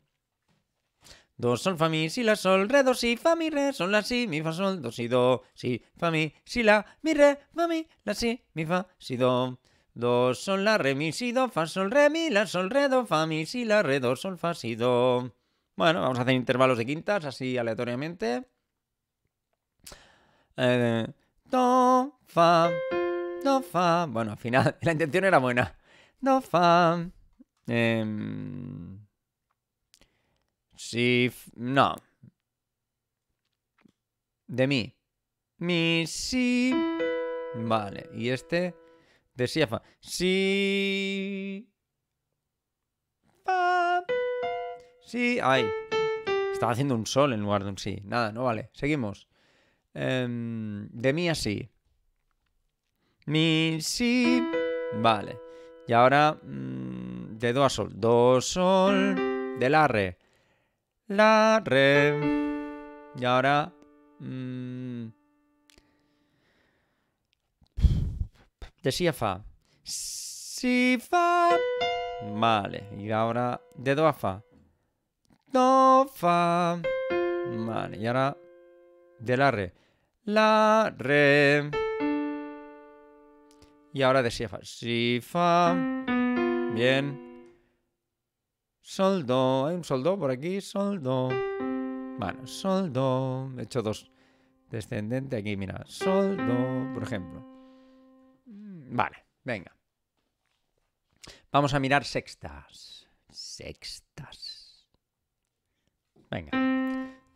Do, sol, fa, mi, si, la, sol, re, do, si, fa, mi, re, sol, la, si, mi, fa, sol, do, si, do, si, fa, mi, si, la, mi, re, fa, mi, la, si, mi, fa, si, do. Do, sol, la, re, mi, si, do, fa, sol, re, mi, la, sol, re, do, fa, mi, si, la, re, do, sol, fa, si, do. Bueno, vamos a hacer intervalos de quintas así aleatoriamente. Eh, do, fa, do, fa. Bueno, al final, la intención era buena. Do, fa. Em, si, no. De mi. Mi, si. Vale, y este de si a fa. Si. Fa. Si. Ay. Estaba haciendo un sol en lugar de un si. Nada, no vale. Seguimos. Em, de mi así. Mi si. Vale. Y ahora mm, de do a sol. Do sol. De la re. La re. Y ahora. Mm, de si a fa. Si fa. Vale. Y ahora de do a fa. Do fa. Vale. Y ahora de la re la, re. Y ahora de si fa. Si, fa. Bien. Sol, do. Hay un sol, do por aquí. Sol, do. Bueno, sol, do. He hecho dos descendente aquí. Mira, sol, do, por ejemplo. Vale, venga. Vamos a mirar sextas. Sextas. Venga.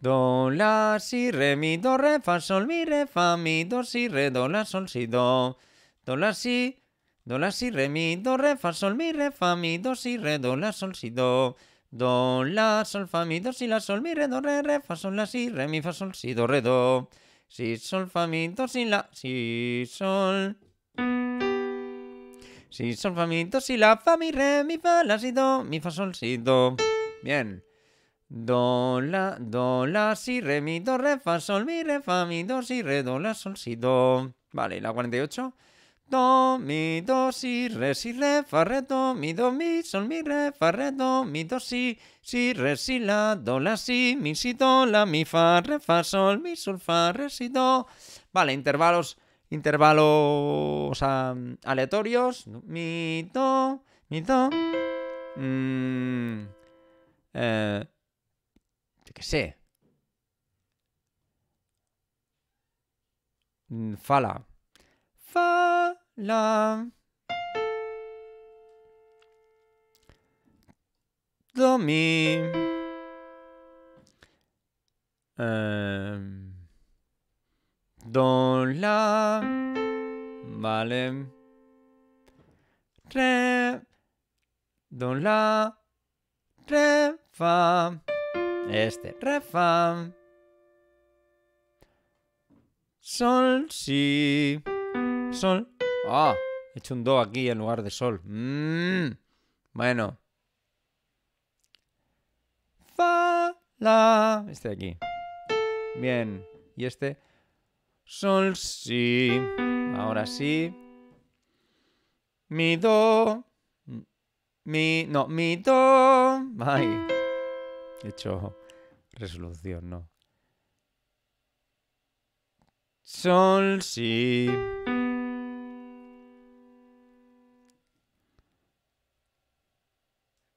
Do, la, si, re, mi, do, re, fa, sol, mi, re, fa, mi, do, si, re, do, la, sol, si, do. Do, la, si, do, la, si, re, mi, do, re, fa, sol, mi, re, fa, mi, do, si, re, do, la, sol, si, do. Do, la, sol, fa, mi, do, si, la, sol, mi, re, do, re, re, fa, sol, la, si, re, mi, fa, sol, si, do, re, do. Si, sol, fa, mi, do, si, la, si, sol. Si, sol, fa, mi, do, si, la, fa, mi, re, mi, fa, la, si, do, mi, fa, sol, si, do. Bien. Do, la, do, la, si, re, mi, do, re, fa, sol, mi, re, fa, mi, do, si, re, do, la, sol, si, do. Vale, ¿y la 48? Do, mi, do, si, re, si, re, fa, re, do, mi, do, mi, sol, mi, re, fa, re, do, mi, do, si, si, re, si, la, do, la, si, mi, si, do, la, mi, fa, re, fa, sol, mi, sol, fa, re, si, do. Vale, intervalos, intervalos aleatorios. Mi, do, mi, do. Mm, eh, che se mm, fa la fa la do mi ehm, do la vale re do la re fa Este Refa. Sol, sí. Sol. Ah, he hecho un do aquí en lugar de sol. Mm. Bueno. Fa, la. Este de aquí. Bien. Y este. Sol, sí. Ahora sí. Mi do. Mi. No, mi do. Ay. He hecho Resolución, no. Sol, sí.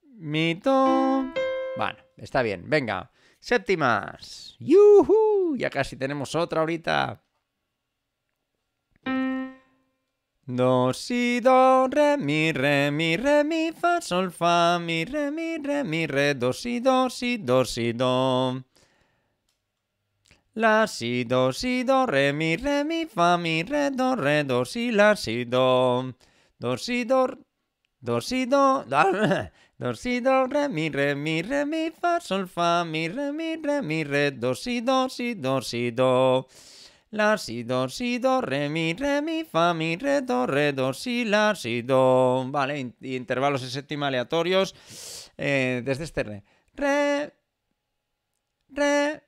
Mito. Bueno, está bien. Venga. Séptimas. ¡Yuhu! Ya casi tenemos otra ahorita. Do, si, do, re, mi, re, mi, re, mi, fa, sol, fa, mi, re, mi, re, mi, re, do, si, do, si, do, si, do. La, si, do, si, do, re, mi, re, mi, fa, mi, re, do, re, do, si, la, si, do. Do, si, do, do, si, do, do, si, do, re, mi, re, mi, re, mi, fa, sol, fa, mi, re, mi, re, mi, re, si, do, si, do, si, do. Si, do. La, si, do, si, do, re, mi, re, mi, fa, mi, re, do, re, do, si, la, si, do. Vale, intervalos de séptima aleatorios eh, desde este re. Re, re,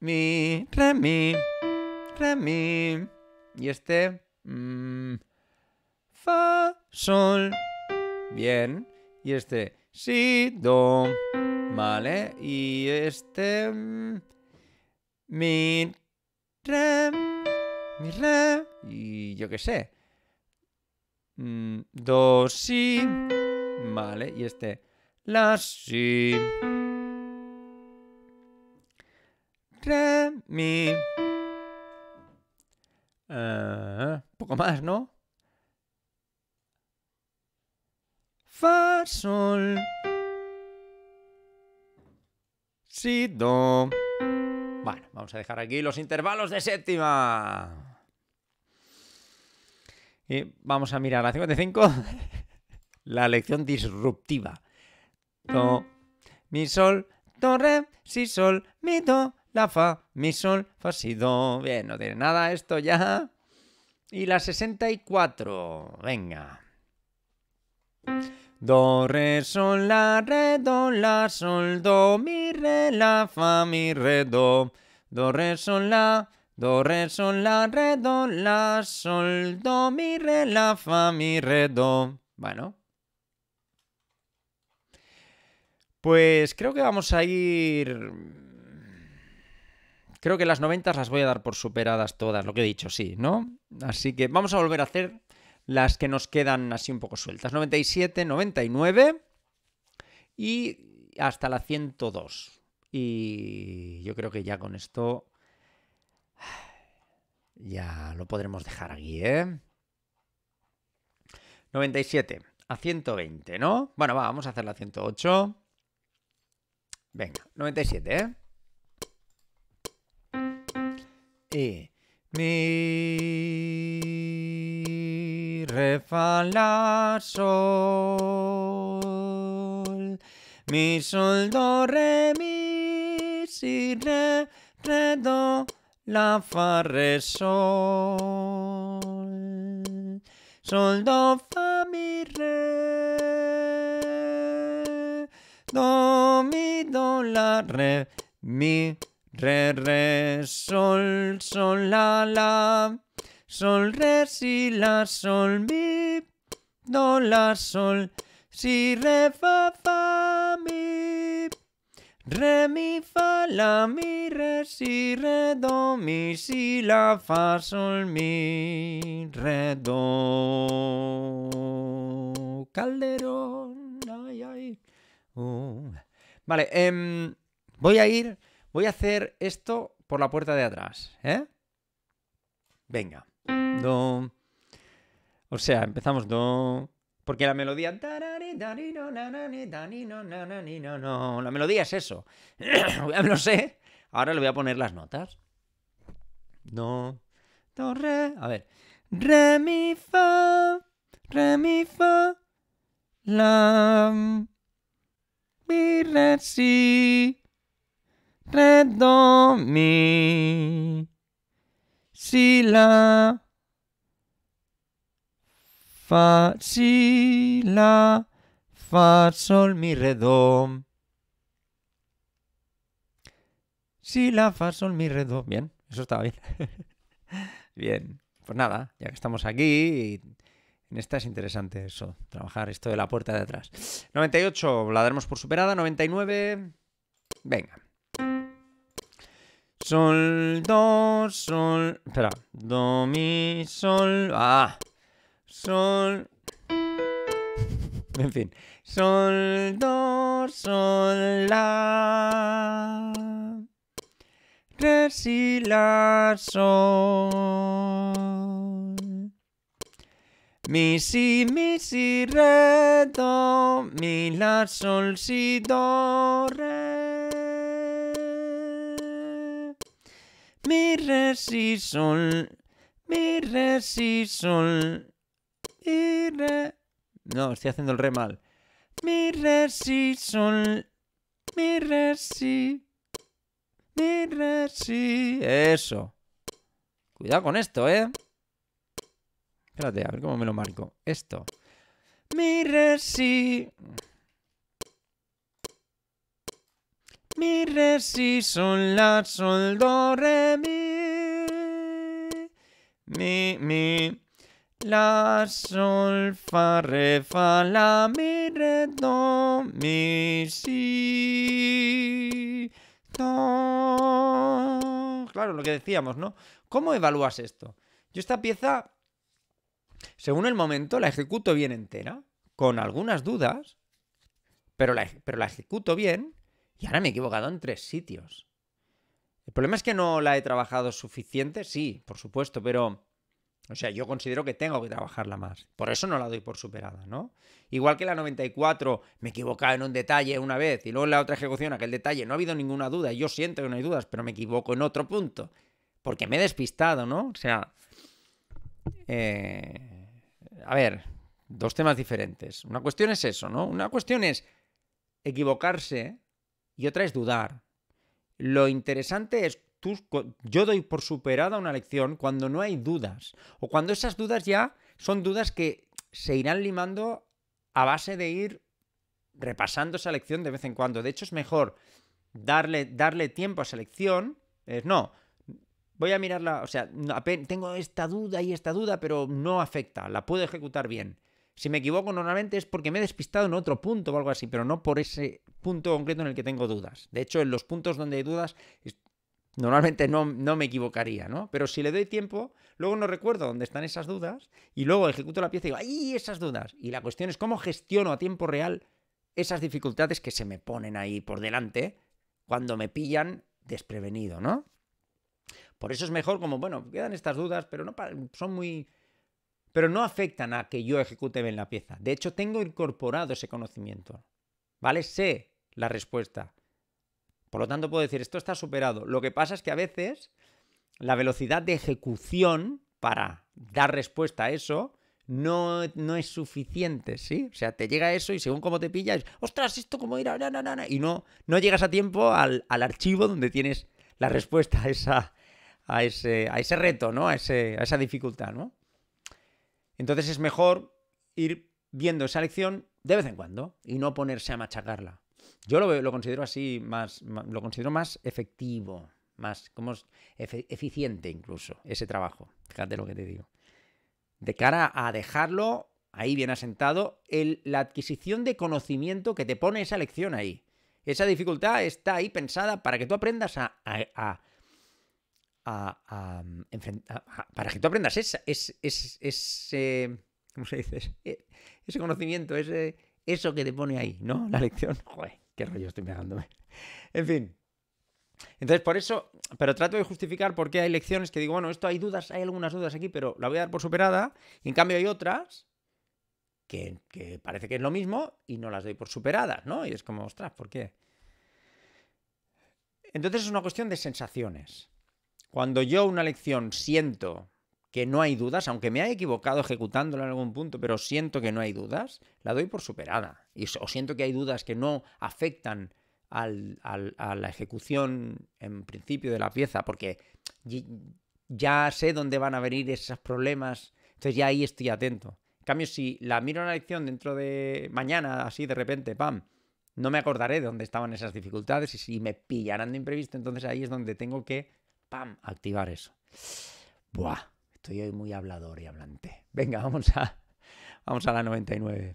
mi, re, mi, re, mi. Y este... Mm, fa, sol. Bien. Y este... Si, do. Vale. Y este... Mm, mi, re, mi re, y yo qué sé. Mm, do, si, vale, y este, la, si, re, mi. Ah, poco más, ¿no? Fa, sol, si, do. Bueno, vamos a dejar aquí los intervalos de séptima. Y vamos a mirar la 55, la lección disruptiva. Do, mi sol, do, re, si sol, mi do, la fa, mi sol, fa, si do. Bien, no tiene nada esto ya. Y la 64, venga. Do, re, sol, la, re, do, la, sol, do, mi, re, la, fa, mi, re, do. Do, re, sol, la, do, re, sol, la, re, do, la, sol, do, mi, re, la, fa, mi, re, do. Bueno. Pues creo que vamos a ir... Creo que las 90 las voy a dar por superadas todas, lo que he dicho, sí, ¿no? Así que vamos a volver a hacer las que nos quedan así un poco sueltas. 97, 99 y hasta la 102. Y yo creo que ya con esto ya lo podremos dejar aquí, ¿eh? 97 a 120, ¿no? Bueno, vamos a hacer la 108. Venga, 97, ¿eh? Y... Eh, Mi... mi, re, fa, la, sol. Mi, sol, do, re, mi, si, re, re, do, la, fa, re, sol. Sol, do, fa, mi, re. Do, mi, do, la, re, mi, re, re, sol, sol, la, la. Sol, re, si, la, sol, mi, do, la, sol, si, re, fa, fa, mi. Re, mi, fa, la, mi, re, si, re, do, mi, si, la, fa, sol, mi, re, do. Calderón, ay, ay. Uh. Vale, em, voy a ir, voy a hacer esto por la puerta de atrás, ¿eh? Venga. O sea, empezamos do. Porque la melodía. La melodía es eso. no sé. Ahora le voy a poner las notas. Do. Do, re. A ver. Re, mi, fa. Re, mi, fa. La. Mi, re, si. Re, do, mi. Si, la. Fa, si, la, fa, sol, mi, re, do. Si, la, fa, sol, mi, re, do. Bien, eso estaba bien. bien, pues nada, ya que estamos aquí, en esta es interesante eso, trabajar esto de la puerta de atrás. 98, la daremos por superada. 99, venga. Sol, do, sol. Espera, do, mi, sol. Ah, Sol. En fin. Sol, do, sol, la. Re, si, la, sol. Mi, si, mi, si, re, do. Mi, la, sol, si, do, re. Mi, re, si, sol. Mi, re, si, sol. No, estoy haciendo el re mal. Mi re si sol. Mi re si. Mi re si. Eso. Cuidado con esto, ¿eh? Espérate, a ver cómo me lo marco. Esto. Mi re si. Mi re si sol la sol do re mi. Mi mi. La, sol, fa, re, fa, la, mi, re, do, mi, si, do. Claro, lo que decíamos, ¿no? ¿Cómo evalúas esto? Yo esta pieza, según el momento, la ejecuto bien entera, con algunas dudas, pero la, pero la ejecuto bien y ahora me he equivocado en tres sitios. El problema es que no la he trabajado suficiente, sí, por supuesto, pero o sea, yo considero que tengo que trabajarla más. Por eso no la doy por superada, ¿no? Igual que la 94, me equivocaba en un detalle una vez y luego en la otra ejecución, aquel detalle, no ha habido ninguna duda. Yo siento que no hay dudas, pero me equivoco en otro punto. Porque me he despistado, ¿no? O sea. Eh, a ver, dos temas diferentes. Una cuestión es eso, ¿no? Una cuestión es equivocarse y otra es dudar. Lo interesante es yo doy por superada una lección cuando no hay dudas o cuando esas dudas ya son dudas que se irán limando a base de ir repasando esa lección de vez en cuando. De hecho, es mejor darle, darle tiempo a esa lección. Es no, voy a mirarla, o sea, tengo esta duda y esta duda, pero no afecta, la puedo ejecutar bien. Si me equivoco normalmente es porque me he despistado en otro punto o algo así, pero no por ese punto concreto en el que tengo dudas. De hecho, en los puntos donde hay dudas Normalmente no, me equivocaría, ¿no? Pero si le doy tiempo, luego no recuerdo dónde están esas dudas y luego ejecuto la pieza y digo, ¡ay, esas dudas! Y la cuestión es cómo gestiono a tiempo real esas dificultades que se me ponen ahí por delante cuando me pillan desprevenido, ¿no? Por eso es mejor como, bueno, quedan estas dudas, pero no son muy... Pero no afectan a que yo ejecute bien la pieza. De hecho, tengo incorporado ese conocimiento. ¿Vale? Sé la respuesta por lo tanto, puedo decir, esto está superado. Lo que pasa es que a veces la velocidad de ejecución para dar respuesta a eso no, es suficiente, ¿sí? O sea, te llega eso y según cómo te pillas, ostras, esto cómo irá, y no, no llegas a tiempo al, archivo donde tienes la respuesta a, esa, a, ese, a ese reto, ¿no? A, a esa dificultad, ¿no? Entonces es mejor ir viendo esa lección de vez en cuando y no ponerse a machacarla. Yo lo, considero así, más, lo considero más efectivo, más como eficiente incluso ese trabajo. Fíjate lo que te digo. De cara a dejarlo ahí bien asentado, la adquisición de conocimiento que te pone esa lección ahí. Esa dificultad está ahí pensada para que tú aprendas a... para que tú aprendas ese, ese, ¿cómo se dice? E, ese conocimiento, ese, eso que te pone ahí, ¿no? La lección, joder. Qué rollo estoy pegándome. En fin. Entonces, por eso, pero trato de justificar por qué hay lecciones que digo, bueno, esto hay dudas, hay algunas dudas aquí, pero la voy a dar por superada. Y en cambio hay otras que, que parece que es lo mismo y no las doy por superadas, ¿no? Y es como, ostras, ¿por qué? Entonces es una cuestión de sensaciones. Cuando yo una lección siento que no hay dudas, aunque me haya equivocado ejecutándola en algún punto, pero siento que no hay dudas, la doy por superada. Y, o siento que hay dudas que no afectan a la ejecución en principio de la pieza, porque ya sé dónde van a venir esos problemas, entonces ya ahí estoy atento. En cambio, si la miro en la lección dentro de mañana, así de repente, pam, no me acordaré de dónde estaban esas dificultades y si me pillarán de imprevisto, entonces ahí es donde tengo que, pam, activar eso. Buah. Estoy hoy muy hablador y hablante. Venga, vamos a, vamos a la 99.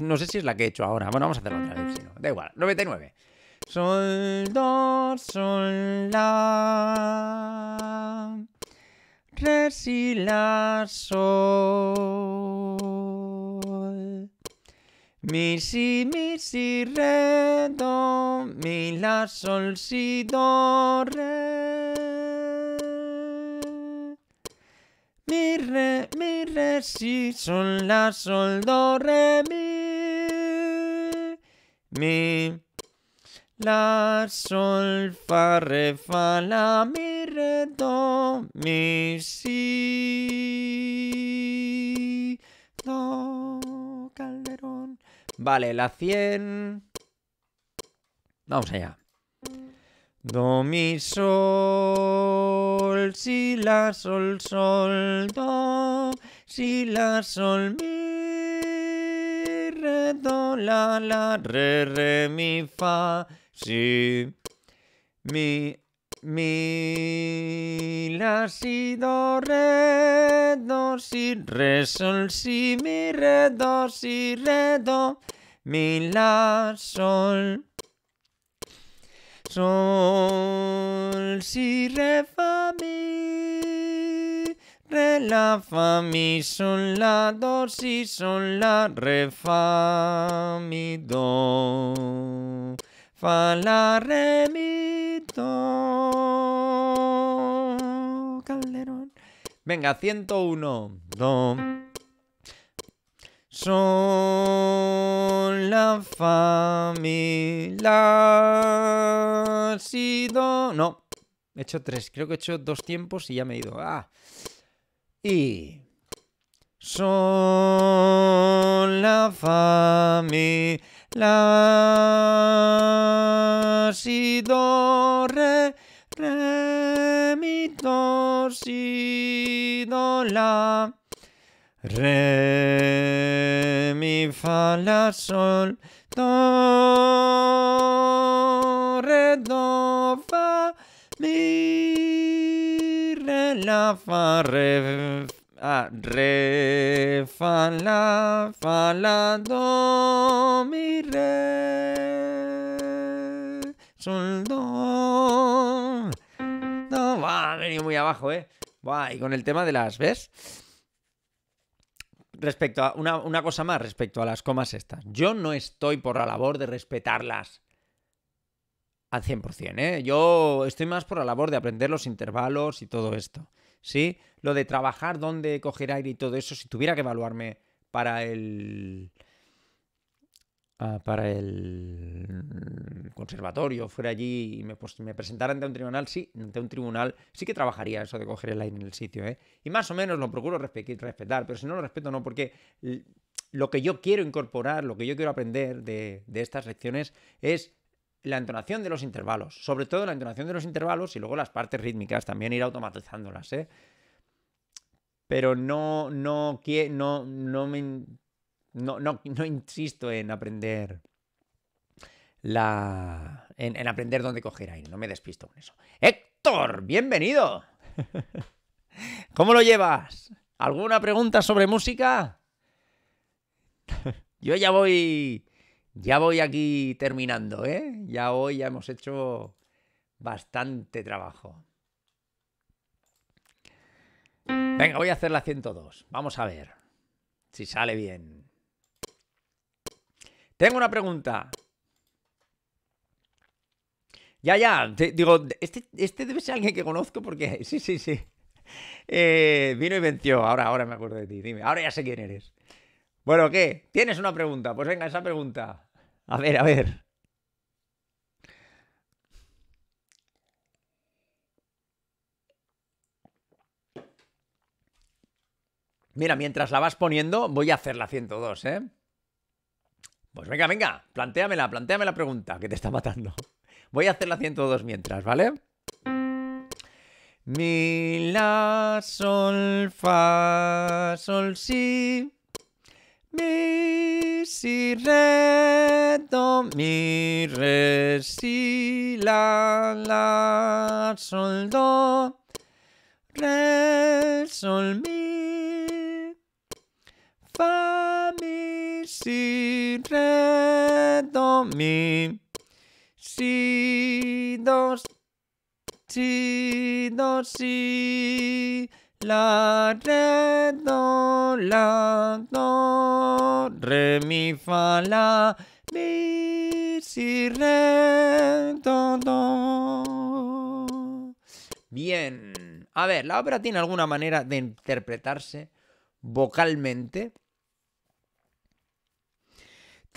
No, sé si es la que he hecho ahora. Bueno, vamos a hacerla otra vez, Da igual, 99. Sol, do, sol, la. Re, si, la, sol. Mi, si, mi, si, re, do. Mi, la, sol, si, do, re. Mi, re, mi, re, si, sol, la, sol, do, re, mi. Mi. La, sol, fa, re, fa, la, mi, re, do, mi, si. Do, calderón. Vale, la 100. Vamos allá. Do, mi, sol, si, la, sol, sol, do, si, la, sol, mi, re, do, la, la, re, re, mi, fa, si, mi, mi, la, si, do, re, do, si, re, sol, si, mi, re, do, si, re, do, mi, la, sol, Sol, si, re, fa, mi. Re, la, fa, mi, sol, la, do, si, sol, la, re, fa, mi, do. Fa, la, re, mi, do. Calderón. Venga, 101. Do. Son la familia. si, sido. No, he hecho tres. Creo que he hecho dos tiempos y ya me he ido. Ah. Y. Son la familia. La si do re re mi do si do la Re, mi, fa, la, sol, do, re, do, fa, mi, re, la, fa, re, ah, re, fa, la, fa, la, do, mi, re, sol, do. No, va, ha venido muy abajo, ¿eh? Va, y con el tema de las, ¿ves? respecto a una, una cosa más, respecto a las comas estas. Yo no estoy por la labor de respetarlas al 100%, ¿eh? Yo estoy más por la labor de aprender los intervalos y todo esto, ¿sí? Lo de trabajar dónde coger aire y todo eso, si tuviera que evaluarme para el Ah, para el conservatorio, fuera allí y me, presentara ante un tribunal, sí, ante un tribunal, sí que trabajaría eso de coger el aire en el sitio, ¿eh? Y más o menos lo procuro respetar, pero si no lo respeto, no, porque lo que yo quiero incorporar, lo que yo quiero aprender de, estas lecciones es la entonación de los intervalos, sobre todo la entonación de los intervalos y luego las partes rítmicas, también ir automatizándolas, ¿eh? Pero no, no, no, no me no, insisto en aprender la. En, aprender dónde coger aire. No me despisto con eso. ¡Héctor! ¡Bienvenido! ¿Cómo lo llevas? ¿Alguna pregunta sobre música? Yo ya voy. Ya voy aquí terminando, ¿eh? Ya hoy ya hemos hecho bastante trabajo. Venga, voy a hacer la 102. Vamos a ver si sale bien. Tengo una pregunta. Ya, ya, digo, este, este, debe ser alguien que conozco porque... Sí, sí, sí. Eh, vino y venció. Ahora, ahora me acuerdo de ti. Dime, ahora ya sé quién eres. Bueno, ¿qué? ¿Tienes una pregunta? Pues venga, esa pregunta. A ver, a ver. Mira, mientras la vas poniendo, voy a hacer la 102, ¿eh? Pues venga, venga, plantéamela, planteame la pregunta que te está matando. Voy a hacer la 102 mientras, ¿vale? Mi, la, sol, fa, sol, si. Mi, si, re, do, mi, re, si, la, la, sol, do, re, sol, mi, fa, mi, si, re, do, mi, si, dos, si, do, si, la, re, do, la, do, re, mi, fa, la, mi, si, re, do, do. Bien. A ver, la obra tiene alguna manera de interpretarse vocalmente.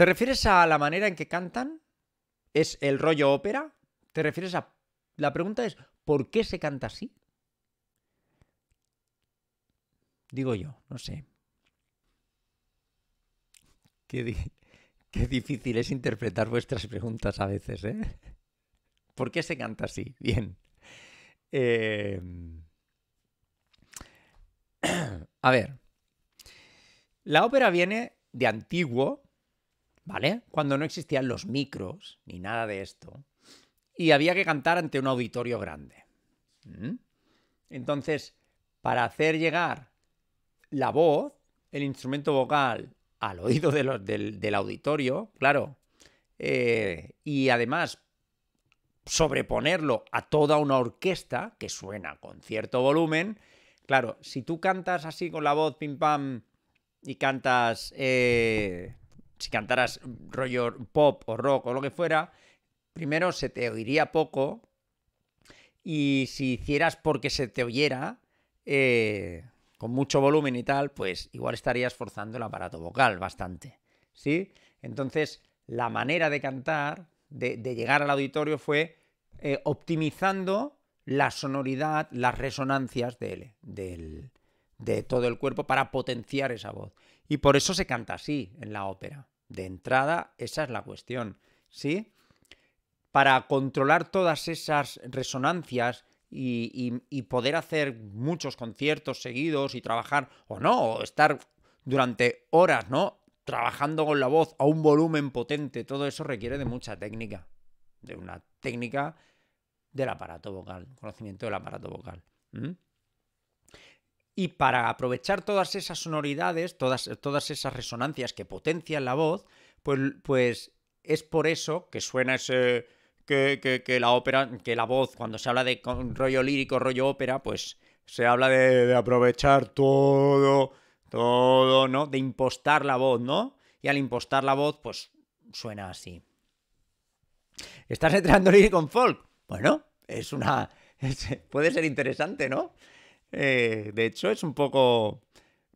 ¿Te refieres a la manera en que cantan? ¿Es el rollo ópera? ¿Te refieres a... La pregunta es, ¿por qué se canta así? Digo yo, no sé. Qué, difícil es interpretar vuestras preguntas a veces, ¿eh? ¿Por qué se canta así? Bien. Em, a ver, la ópera viene de antiguo ¿vale? Cuando no existían los micros ni nada de esto, y había que cantar ante un auditorio grande. ¿Mm? Entonces, para hacer llegar la voz, el instrumento vocal, al oído del, auditorio, claro, eh, y además sobreponerlo a toda una orquesta que suena con cierto volumen, claro, si tú cantas así con la voz pim pam y cantas... Eh, si cantaras rollo pop o rock o lo que fuera, primero se te oiría poco y si hicieras porque se te oyera, eh, con mucho volumen y tal, pues igual estarías forzando el aparato vocal bastante. ¿Sí? Entonces, la manera de cantar, de, llegar al auditorio fue eh, optimizando la sonoridad, las resonancias de todo el cuerpo para potenciar esa voz. Y por eso se canta así en la ópera. De entrada, esa es la cuestión, ¿sí? Para controlar todas esas resonancias y, poder hacer muchos conciertos seguidos y trabajar, o no, o estar durante horas, ¿no? Trabajando con la voz a un volumen potente, todo eso requiere de mucha técnica, de una técnica del aparato vocal, conocimiento del aparato vocal. Y para aprovechar todas esas sonoridades, todas, todas esas resonancias que potencian la voz, pues, pues es por eso que suena ese... Que, la ópera, que la voz, cuando se habla de rollo lírico, rollo ópera, pues se habla de, aprovechar todo, todo, ¿no? De impostar la voz, ¿no? Y al impostar la voz, pues suena así. ¿Estás entrando lírico en folk? Bueno, es una... puede ser interesante, ¿no? Eh, de hecho, es un poco.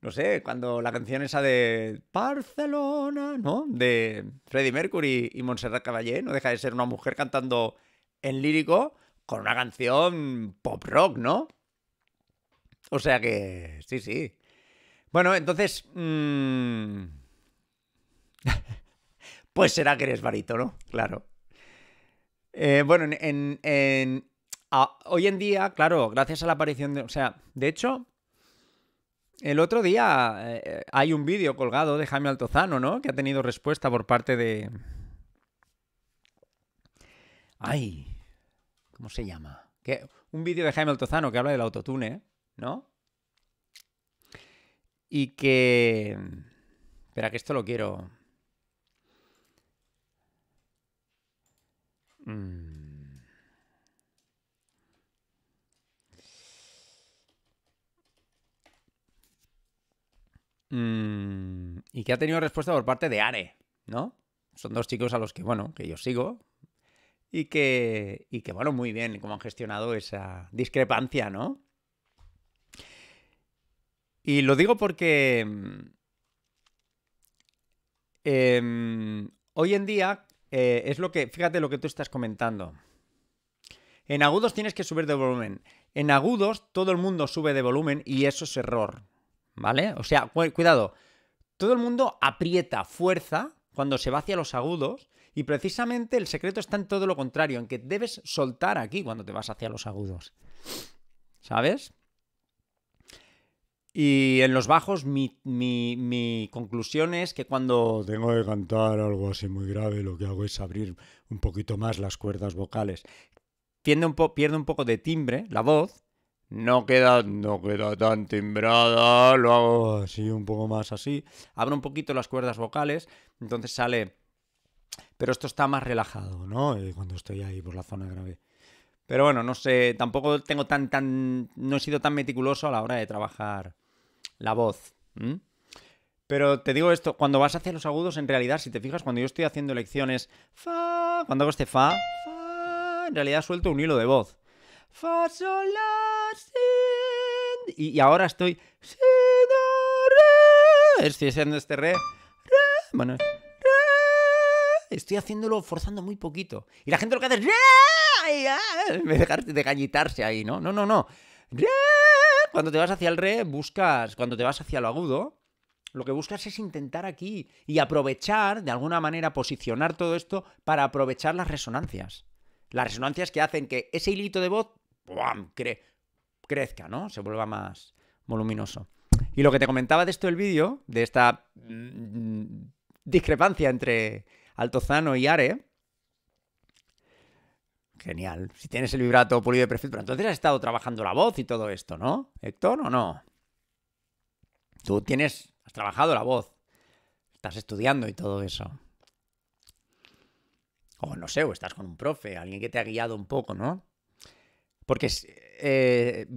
No sé, cuando la canción esa de Barcelona, ¿no? De Freddie Mercury y Montserrat Caballé, no deja de ser una mujer cantando en lírico con una canción pop rock, ¿no? O sea que, sí, sí. Bueno, entonces... Mm, pues será que eres varito, ¿no? Claro. Eh, bueno, en, hoy en día, claro, gracias a la aparición de... O sea, de hecho, el otro día eh, hay un vídeo colgado de Jaime Altozano, ¿no? Que ha tenido respuesta por parte de... Ay, ¿cómo se llama? Un vídeo de Jaime Altozano que habla del autotune, ¿no? Y que... Espera, que esto lo quiero... Mmm... Mm, y que ha tenido respuesta por parte de Are, ¿no? Son dos chicos a los que, bueno, que yo sigo. Y que, que bueno, muy bien cómo han gestionado esa discrepancia, ¿no? Y lo digo porque mm, em, hoy en día eh, es lo que, fíjate lo que tú estás comentando. En agudos tienes que subir de volumen. En agudos todo el mundo sube de volumen y eso es error. ¿vale? O sea, cuidado, todo el mundo aprieta fuerza cuando se va hacia los agudos y precisamente el secreto está en todo lo contrario, en que debes soltar aquí cuando te vas hacia los agudos. ¿Sabes? Y en los bajos mi, mi, mi, conclusión es que cuando tengo que cantar algo así muy grave, lo que hago es abrir un poquito más las cuerdas vocales. pierde un po, pierde un poco de timbre la voz no queda, no queda tan timbrada, lo hago así, un poco más así. Abro un poquito las cuerdas vocales, entonces sale... Pero esto está más relajado, ¿no? Eh, cuando estoy ahí por la zona grave. Pero bueno, no sé, tampoco tengo tan, tan... No he sido tan meticuloso a la hora de trabajar la voz. Pero te digo esto, cuando vas hacia los agudos, en realidad, si te fijas, cuando yo estoy haciendo lecciones, fa, cuando hago este fa, en realidad suelto un hilo de voz fa, sol, la, si... Y, ahora estoy... Si, re. Estoy haciendo este re. Bueno, Estoy haciéndolo forzando muy poquito. Y la gente lo que hace es... Re. Me de gañitarse ahí, ¿no? No, no, no. Cuando te vas hacia el re, buscas... Cuando te vas hacia lo agudo, lo que buscas es intentar aquí y aprovechar, de alguna manera, posicionar todo esto para aprovechar las resonancias. Las resonancias que hacen que ese hilito de voz ¡buam! crezca, ¿no? Se vuelva más voluminoso. Y lo que te comentaba de esto del vídeo, de esta mm, discrepancia entre Altozano y Are, genial. Si tienes el vibrato pulido de perfil, pero entonces has estado trabajando la voz y todo esto, ¿no? Héctor, ¿o no? Tú tienes, has trabajado la voz, estás estudiando y todo eso. O no sé, o estás con un profe, alguien que te ha guiado un poco, ¿no? Porque eh,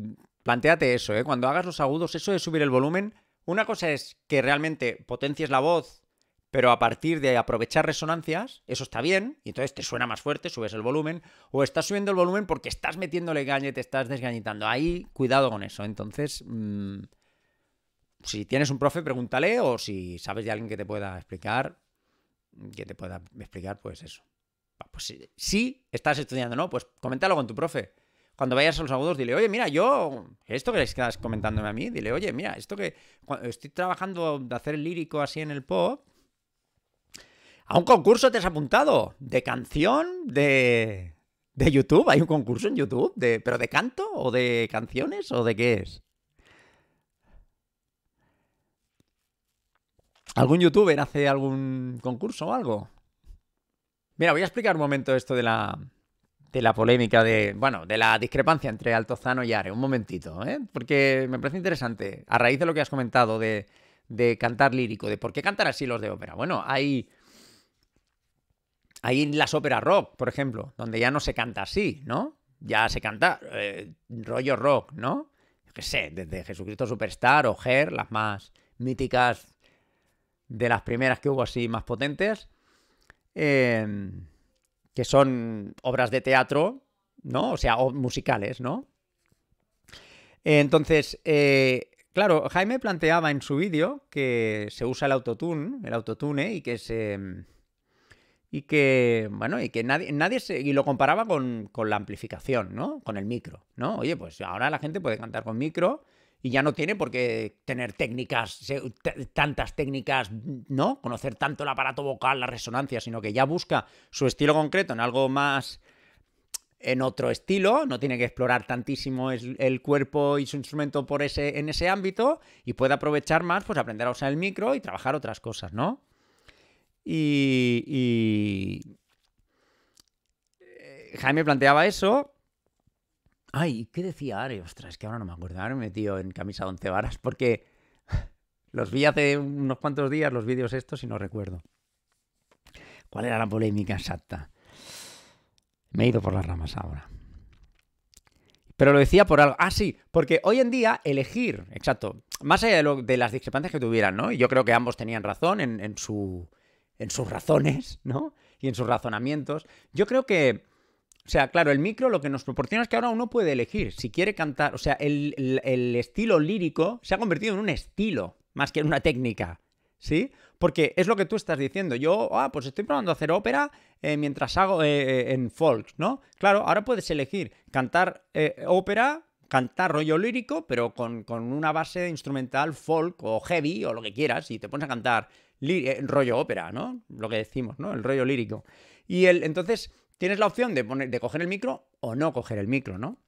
planteate eso, ¿eh? cuando hagas los agudos, eso de subir el volumen, una cosa es que realmente potencies la voz, pero a partir de aprovechar resonancias, eso está bien, y entonces te suena más fuerte, subes el volumen, o estás subiendo el volumen porque estás metiéndole gañe, te estás desgañitando. Ahí, cuidado con eso. Entonces, mm, si tienes un profe, pregúntale, o si sabes de alguien que te pueda explicar, que te pueda explicar, pues eso. si, pues si estás estudiando, ¿no? Pues coméntalo con tu profe cuando vayas a los agudos, dile, oye, mira, yo, esto que estás comentándome a mí, dile, oye, mira, esto que estoy trabajando de hacer lírico así en el pop, a un concurso te has apuntado de canción de, de YouTube, hay un concurso en YouTube, de, pero de canto o de canciones o de qué es. ¿Algún youtuber hace algún concurso o algo? Mira, voy a explicar un momento esto de la, de la polémica de, bueno, de la discrepancia entre Altozano y Are. Un momentito, ¿eh? Porque me parece interesante, a raíz de lo que has comentado de, de cantar lírico, de por qué cantar así los de ópera. Bueno, hay... Hay las óperas rock, por ejemplo, donde ya no se canta así, ¿no? Ya se canta eh, rollo rock, ¿no? Que sé, desde Jesucristo Superstar o Her, las más míticas de las primeras que hubo así más potentes. Eh, que son obras de teatro, ¿no? O sea, musicales, ¿no? Entonces, eh, claro, Jaime planteaba en su vídeo que se usa el autotune, el autotune, y que se. Y que, bueno, y que nadie, y lo comparaba con, con la amplificación, ¿no? Con el micro, ¿no? Oye, pues ahora la gente puede cantar con micro, y ya no tiene por qué tener técnicas, tantas técnicas, ¿no? Conocer tanto el aparato vocal, la resonancia, sino que ya busca su estilo concreto en algo más en otro estilo, no tiene que explorar tantísimo el cuerpo y su instrumento por ese, en ese ámbito y puede aprovechar más, pues aprender a usar el micro y trabajar otras cosas, ¿no? y... Eh, Jaime planteaba eso Ay, ¿qué decía Ari? Ostras, que ahora no me acuerdo. Ahora me metido en camisa de once porque los vi hace unos cuantos días los vídeos estos y no recuerdo. ¿Cuál era la polémica exacta? Me he ido por las ramas ahora. Pero lo decía por algo. Ah, sí, porque hoy en día elegir, exacto, más allá de, las discrepancias que tuvieran, ¿no? Y yo creo que ambos tenían razón su, en sus razones, ¿no? Y en sus razonamientos. Yo creo que o sea, claro, el micro lo que nos proporciona es que ahora uno puede elegir si quiere cantar. O sea, el, estilo lírico se ha convertido en un estilo más que en una técnica. ¿Sí? Porque es lo que tú estás diciendo. Yo, ah, pues estoy probando a hacer ópera eh, mientras hago eh, eh, en folk, ¿no? Claro, ahora puedes elegir cantar ópera, cantar rollo lírico, pero con, con, una base instrumental folk o heavy o lo que quieras, y te pones a cantar rollo ópera, ¿no? Lo que decimos, ¿no? El rollo lírico. Y el, entonces tienes la opción de, poner, de coger el micro o no coger el micro, ¿no?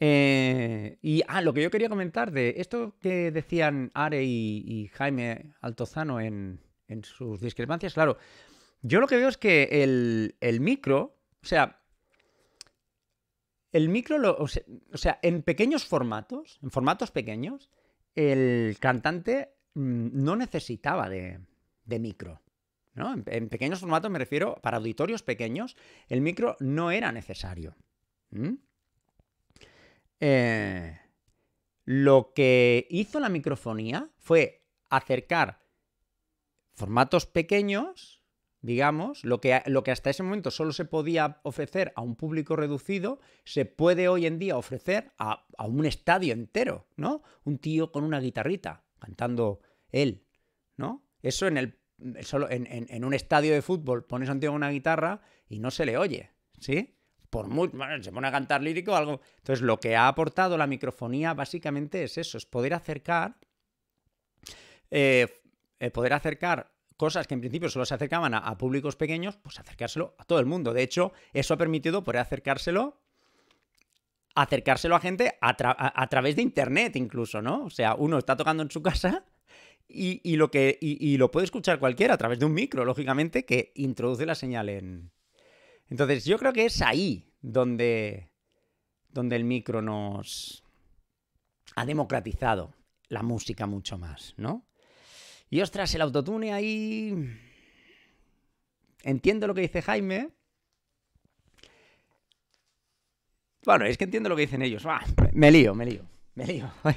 Eh, y ah, lo que yo quería comentar de esto que decían Are y, Jaime Altozano en, sus discrepancias, claro, yo lo que veo es que el, micro, o sea, el micro, o, sea, sea, en pequeños formatos, en formatos pequeños, el cantante mm, no necesitaba de, de micro. En, pequeños formatos me refiero, para auditorios pequeños, el micro no era necesario. Eh, lo que hizo la microfonía fue acercar formatos pequeños, digamos, lo que, lo que hasta ese momento solo se podía ofrecer a un público reducido, se puede hoy en día ofrecer a, a un estadio entero, ¿no? Un tío con una guitarrita cantando él, ¿no? Eso en el solo en, un estadio de fútbol pones a un tío una guitarra y no se le oye, ¿sí? Por muy, se pone a cantar lírico o algo. Entonces, lo que ha aportado la microfonía básicamente es eso, es poder acercar, eh, poder acercar cosas que en principio solo se acercaban a, públicos pequeños, pues acercárselo a todo el mundo. De hecho, eso ha permitido poder acercárselo acercárselo a gente a, a través de internet incluso, ¿no? O sea, uno está tocando en su casa y, lo que, lo puede escuchar cualquiera a través de un micro, lógicamente, que introduce la señal en. Entonces, yo creo que es ahí donde, donde el micro nos ha democratizado la música mucho más, ¿no? Y ostras, el autotune ahí. Entiendo lo que dice Jaime. Bueno, es que entiendo lo que dicen ellos. me lío, me lío, me lío.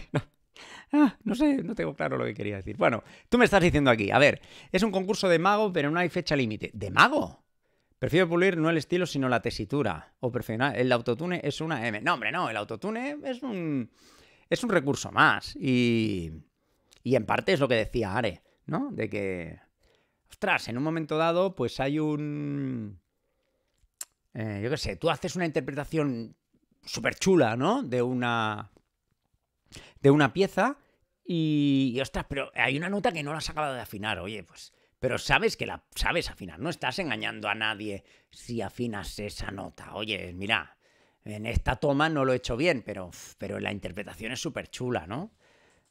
Ah, no sé, no tengo claro lo que quería decir. Bueno, tú me estás diciendo aquí, a ver, es un concurso de mago, pero no hay fecha límite. ¿De mago? Prefiero pulir no el estilo, sino la tesitura. O perfeccionar. El autotune es una M. No, hombre, no, el autotune es un. es un recurso más. Y. Y en parte es lo que decía Are, ¿no? De que. Ostras, en un momento dado, pues hay un. Eh, yo qué sé, tú haces una interpretación súper chula, ¿no? De una de una pieza y, ostras, pero hay una nota que no la has acabado de afinar, oye, pues... Pero sabes que la sabes afinar, no estás engañando a nadie si afinas esa nota. Oye, mira, en esta toma no lo he hecho bien, pero, pero la interpretación es súper chula, ¿no?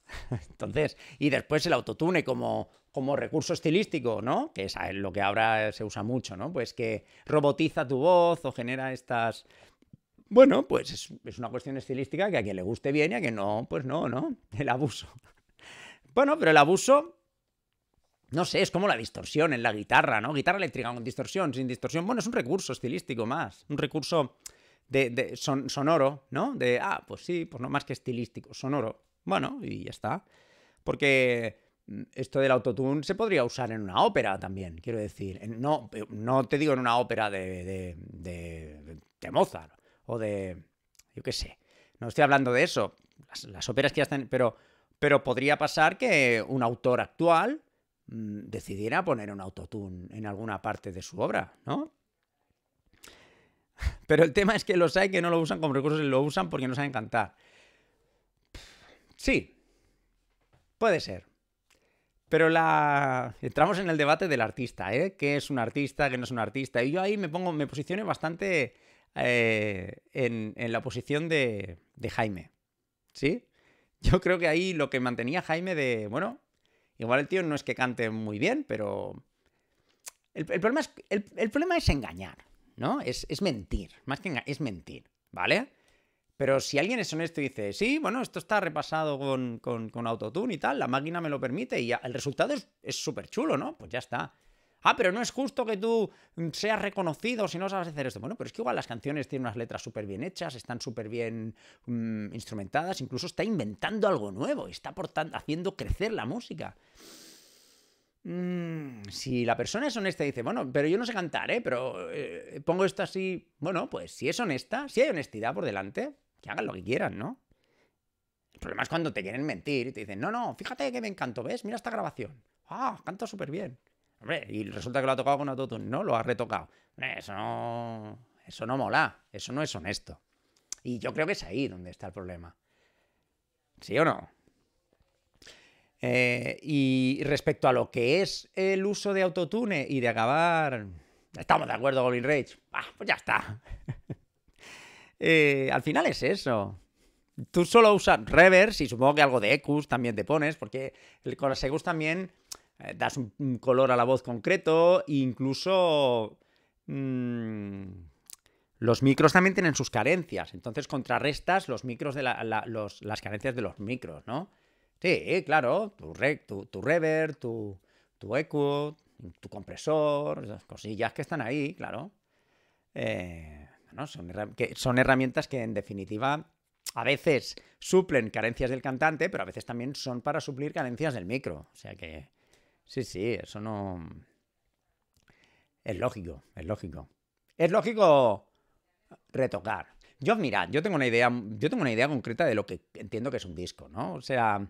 Entonces, y después el autotune como, como recurso estilístico, ¿no? Que es lo que ahora se usa mucho, ¿no? Pues que robotiza tu voz o genera estas, bueno, pues es, una cuestión estilística que a quien le guste bien y a quien no, pues no, ¿no? El abuso. Bueno, pero el abuso no sé, es como la distorsión en la guitarra, ¿no? Guitarra eléctrica con distorsión, sin distorsión. Bueno, es un recurso estilístico más, un recurso de, sonoro, ¿no? De, ah, pues sí, pues no más que estilístico, sonoro. Bueno, y ya está. Porque mm, esto del autotune se podría usar en una ópera también, quiero decir. No, eh, no te digo en una ópera de, de, de, de Mozart, o de, yo qué sé, no estoy hablando de eso, las, óperas que ya están, pero, pero podría pasar que un autor actual mm, decidiera poner un autotune en alguna parte de su obra, ¿no? Pero el tema es que los hay que no lo usan como recursos y lo usan porque no saben cantar. Sí, puede ser. Pero la... entramos en el debate del artista, ¿eh? ¿Qué es un artista? ¿Qué no es un artista? Y yo ahí me pongo, me posiciono bastante eh, en, la posición de, Jaime. ¿Sí? Yo creo que ahí lo que mantenía Jaime de, bueno, igual el tío no es que cante muy bien, pero... El, problema, es, engañar, ¿no? Es, mentir, más que es mentir, ¿vale? Pero si alguien es honesto y dice, sí, bueno, esto está repasado con, con, con autotune y tal, la máquina me lo permite y el resultado es súper chulo, ¿no? Pues ya está. Ah, pero no es justo que tú mm, seas reconocido si no sabes hacer esto. Bueno, pero es que igual las canciones tienen unas letras súper bien hechas, están súper bien mm, instrumentadas, incluso está inventando algo nuevo, está haciendo crecer la música. Mm, si la persona es honesta y dice, bueno, pero yo no sé cantar, ¿eh? Pero eh, pongo esto así. Bueno, pues si es honesta, si hay honestidad por delante, que hagan lo que quieran, ¿no? El problema es cuando te quieren mentir y te dicen, no, no, fíjate que me encanto, ¿ves? Mira esta grabación. Ah, canto súper bien y resulta que lo ha tocado con autotune, no lo ha retocado. eso no, eso no mola, eso no es honesto. Y yo creo que es ahí donde está el problema. ¿Sí o no? Eh, y respecto a lo que es el uso de autotune y de acabar. Estamos de acuerdo, Goblin Rage. pues ya está. Eh, al final es eso. Tú solo usas reverse y supongo que algo de Ecus también te pones, porque con la Segus también eh, das un color a la voz concreto, incluso... Mm, los micros también tienen sus carencias, entonces contrarrestas los micros de las carencias de los micros, ¿no? Sí, claro, tu, tu, reverb, tu, tu eco, tu compresor, las cosillas que están ahí, claro. Eh, son, son herramientas que en definitiva a veces suplen carencias del cantante, pero a veces también son para suplir carencias del micro. O sea que Sí, sí, eso no... Es lógico, es lógico. Es lógico retocar. Yo, mira, yo tengo una idea, yo tengo una idea concreta de lo que entiendo que es un disco, ¿no? O sea,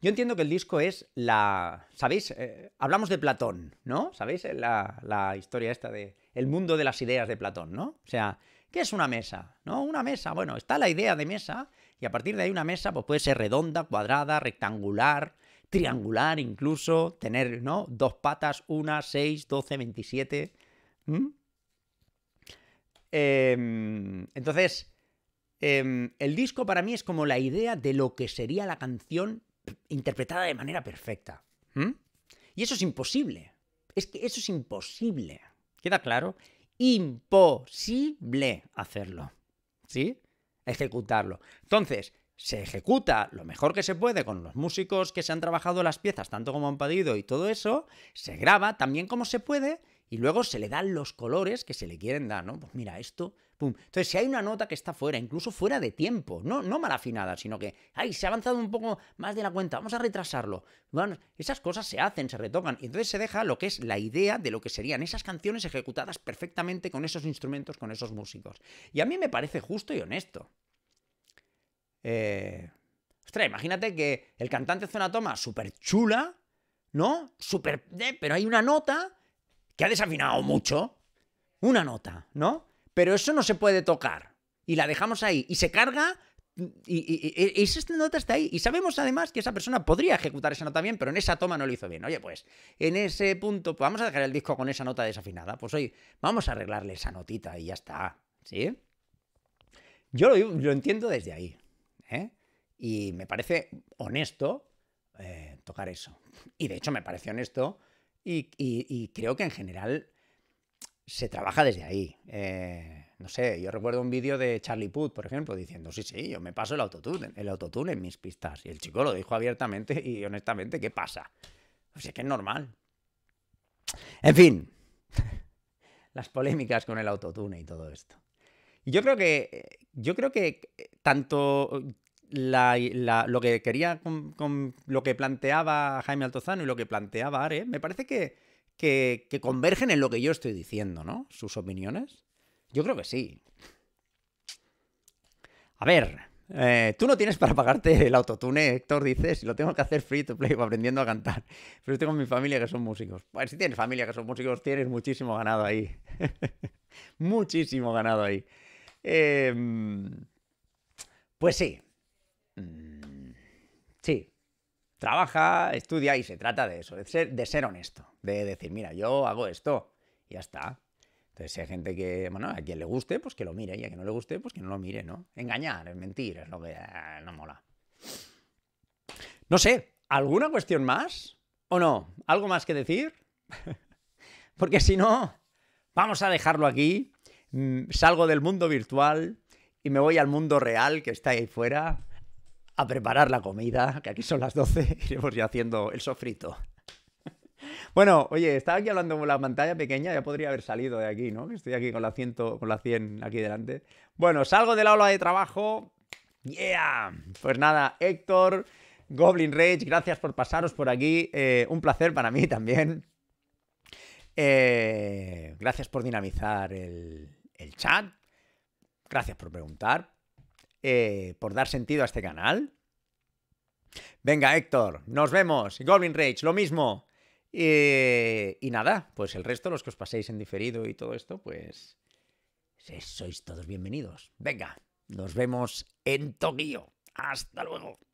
yo entiendo que el disco es la. ¿Sabéis? Eh, hablamos de Platón, ¿no? ¿Sabéis eh, la, historia esta de. El mundo de las ideas de Platón, ¿no? O sea, ¿qué es una mesa? ¿No? Una mesa, bueno, está la idea de mesa, y a partir de ahí una mesa pues, puede ser redonda, cuadrada, rectangular, triangular incluso, tener, ¿no? Dos patas, una, seis, doce, veintisiete. Em, entonces, em, el disco para mí es como la idea de lo que sería la canción interpretada de manera perfecta. Y eso es imposible. Es que eso es imposible. ¿Queda claro? Imposible hacerlo. ¿Sí? Ejecutarlo. Entonces, se ejecuta lo mejor que se puede con los músicos que se han trabajado las piezas tanto como han pedido y todo eso, se graba también como se puede y luego se le dan los colores que se le quieren dar, ¿no? Pues mira, esto, Entonces, si hay una nota que está fuera, incluso fuera de tiempo, no, no mal afinada, sino que, ay, se ha avanzado un poco más de la cuenta, vamos a retrasarlo. Bueno, esas cosas se hacen, se retocan, y entonces se deja lo que es la idea de lo que serían esas canciones ejecutadas perfectamente con esos instrumentos, con esos músicos. Y a mí me parece justo y honesto. Eh... Ostras, imagínate que el cantante hace una toma súper chula, ¿no? Súper... Eh, pero hay una nota que ha desafinado mucho. Una nota, ¿no? Pero eso no se puede tocar. Y la dejamos ahí. Y se carga y, esa nota está ahí. Y sabemos además que esa persona podría ejecutar esa nota bien, pero en esa toma no lo hizo bien. Oye, pues en ese punto, pues, vamos a dejar el disco con esa nota desafinada. Pues hoy vamos a arreglarle esa notita y ya está. ¿Sí? Yo lo entiendo desde ahí. ¿eh? Y me parece honesto eh, tocar eso. Y de hecho me parece honesto y, creo que en general se trabaja desde ahí. Eh, no sé, yo recuerdo un vídeo de Charlie Puth, por ejemplo, diciendo, sí, sí, yo me paso el autotune, el autotune en mis pistas. Y el chico lo dijo abiertamente y honestamente, ¿qué pasa? O sea, que es normal. En fin, las polémicas con el autotune y todo esto. Yo creo que, yo creo que tanto eh, lo que quería lo que planteaba Jaime Altozano y lo que planteaba Are, me parece que, convergen en lo que yo estoy diciendo, ¿no? Sus opiniones. Yo creo que sí. A ver, eh, tú no tienes para pagarte el autotune, Héctor, dices, lo tengo que hacer free to play aprendiendo a cantar. Pero tengo mi familia que son músicos. Pues si tienes familia que son músicos, tienes muchísimo ganado ahí. muchísimo ganado ahí. Eh, pues sí. Mm, sí. Trabaja, estudia y se trata de eso, de ser, honesto, de decir, mira, yo hago esto y ya está. Entonces, si hay gente que, bueno, a quien le guste, pues que lo mire, y a quien no le guste, pues que no lo mire, ¿no? Engañar, es mentir, es lo que ah, no mola. No sé, ¿alguna cuestión más? ¿O no? ¿Algo más que decir? Porque si no, vamos a dejarlo aquí. Mm, salgo del mundo virtual y me voy al mundo real que está ahí fuera a preparar la comida, que aquí son las 12 y iremos ya haciendo el sofrito. Bueno, oye, estaba aquí hablando con la pantalla pequeña, ya podría haber salido de aquí, ¿no? Estoy aquí con la, con 100 aquí delante. Bueno, salgo del aula de trabajo. ¡Yeah! Pues nada, Héctor, Goblin Rage, gracias por pasaros por aquí. Eh, un placer para mí también. Eh, gracias por dinamizar el, el chat. Gracias por preguntar, eh, por dar sentido a este canal. Venga, Héctor, nos vemos. Goblin Rage, lo mismo. Eh, y nada, pues el resto, los que os paséis en diferido y todo esto, pues sois todos bienvenidos. Venga, nos vemos en Tokio. Hasta luego.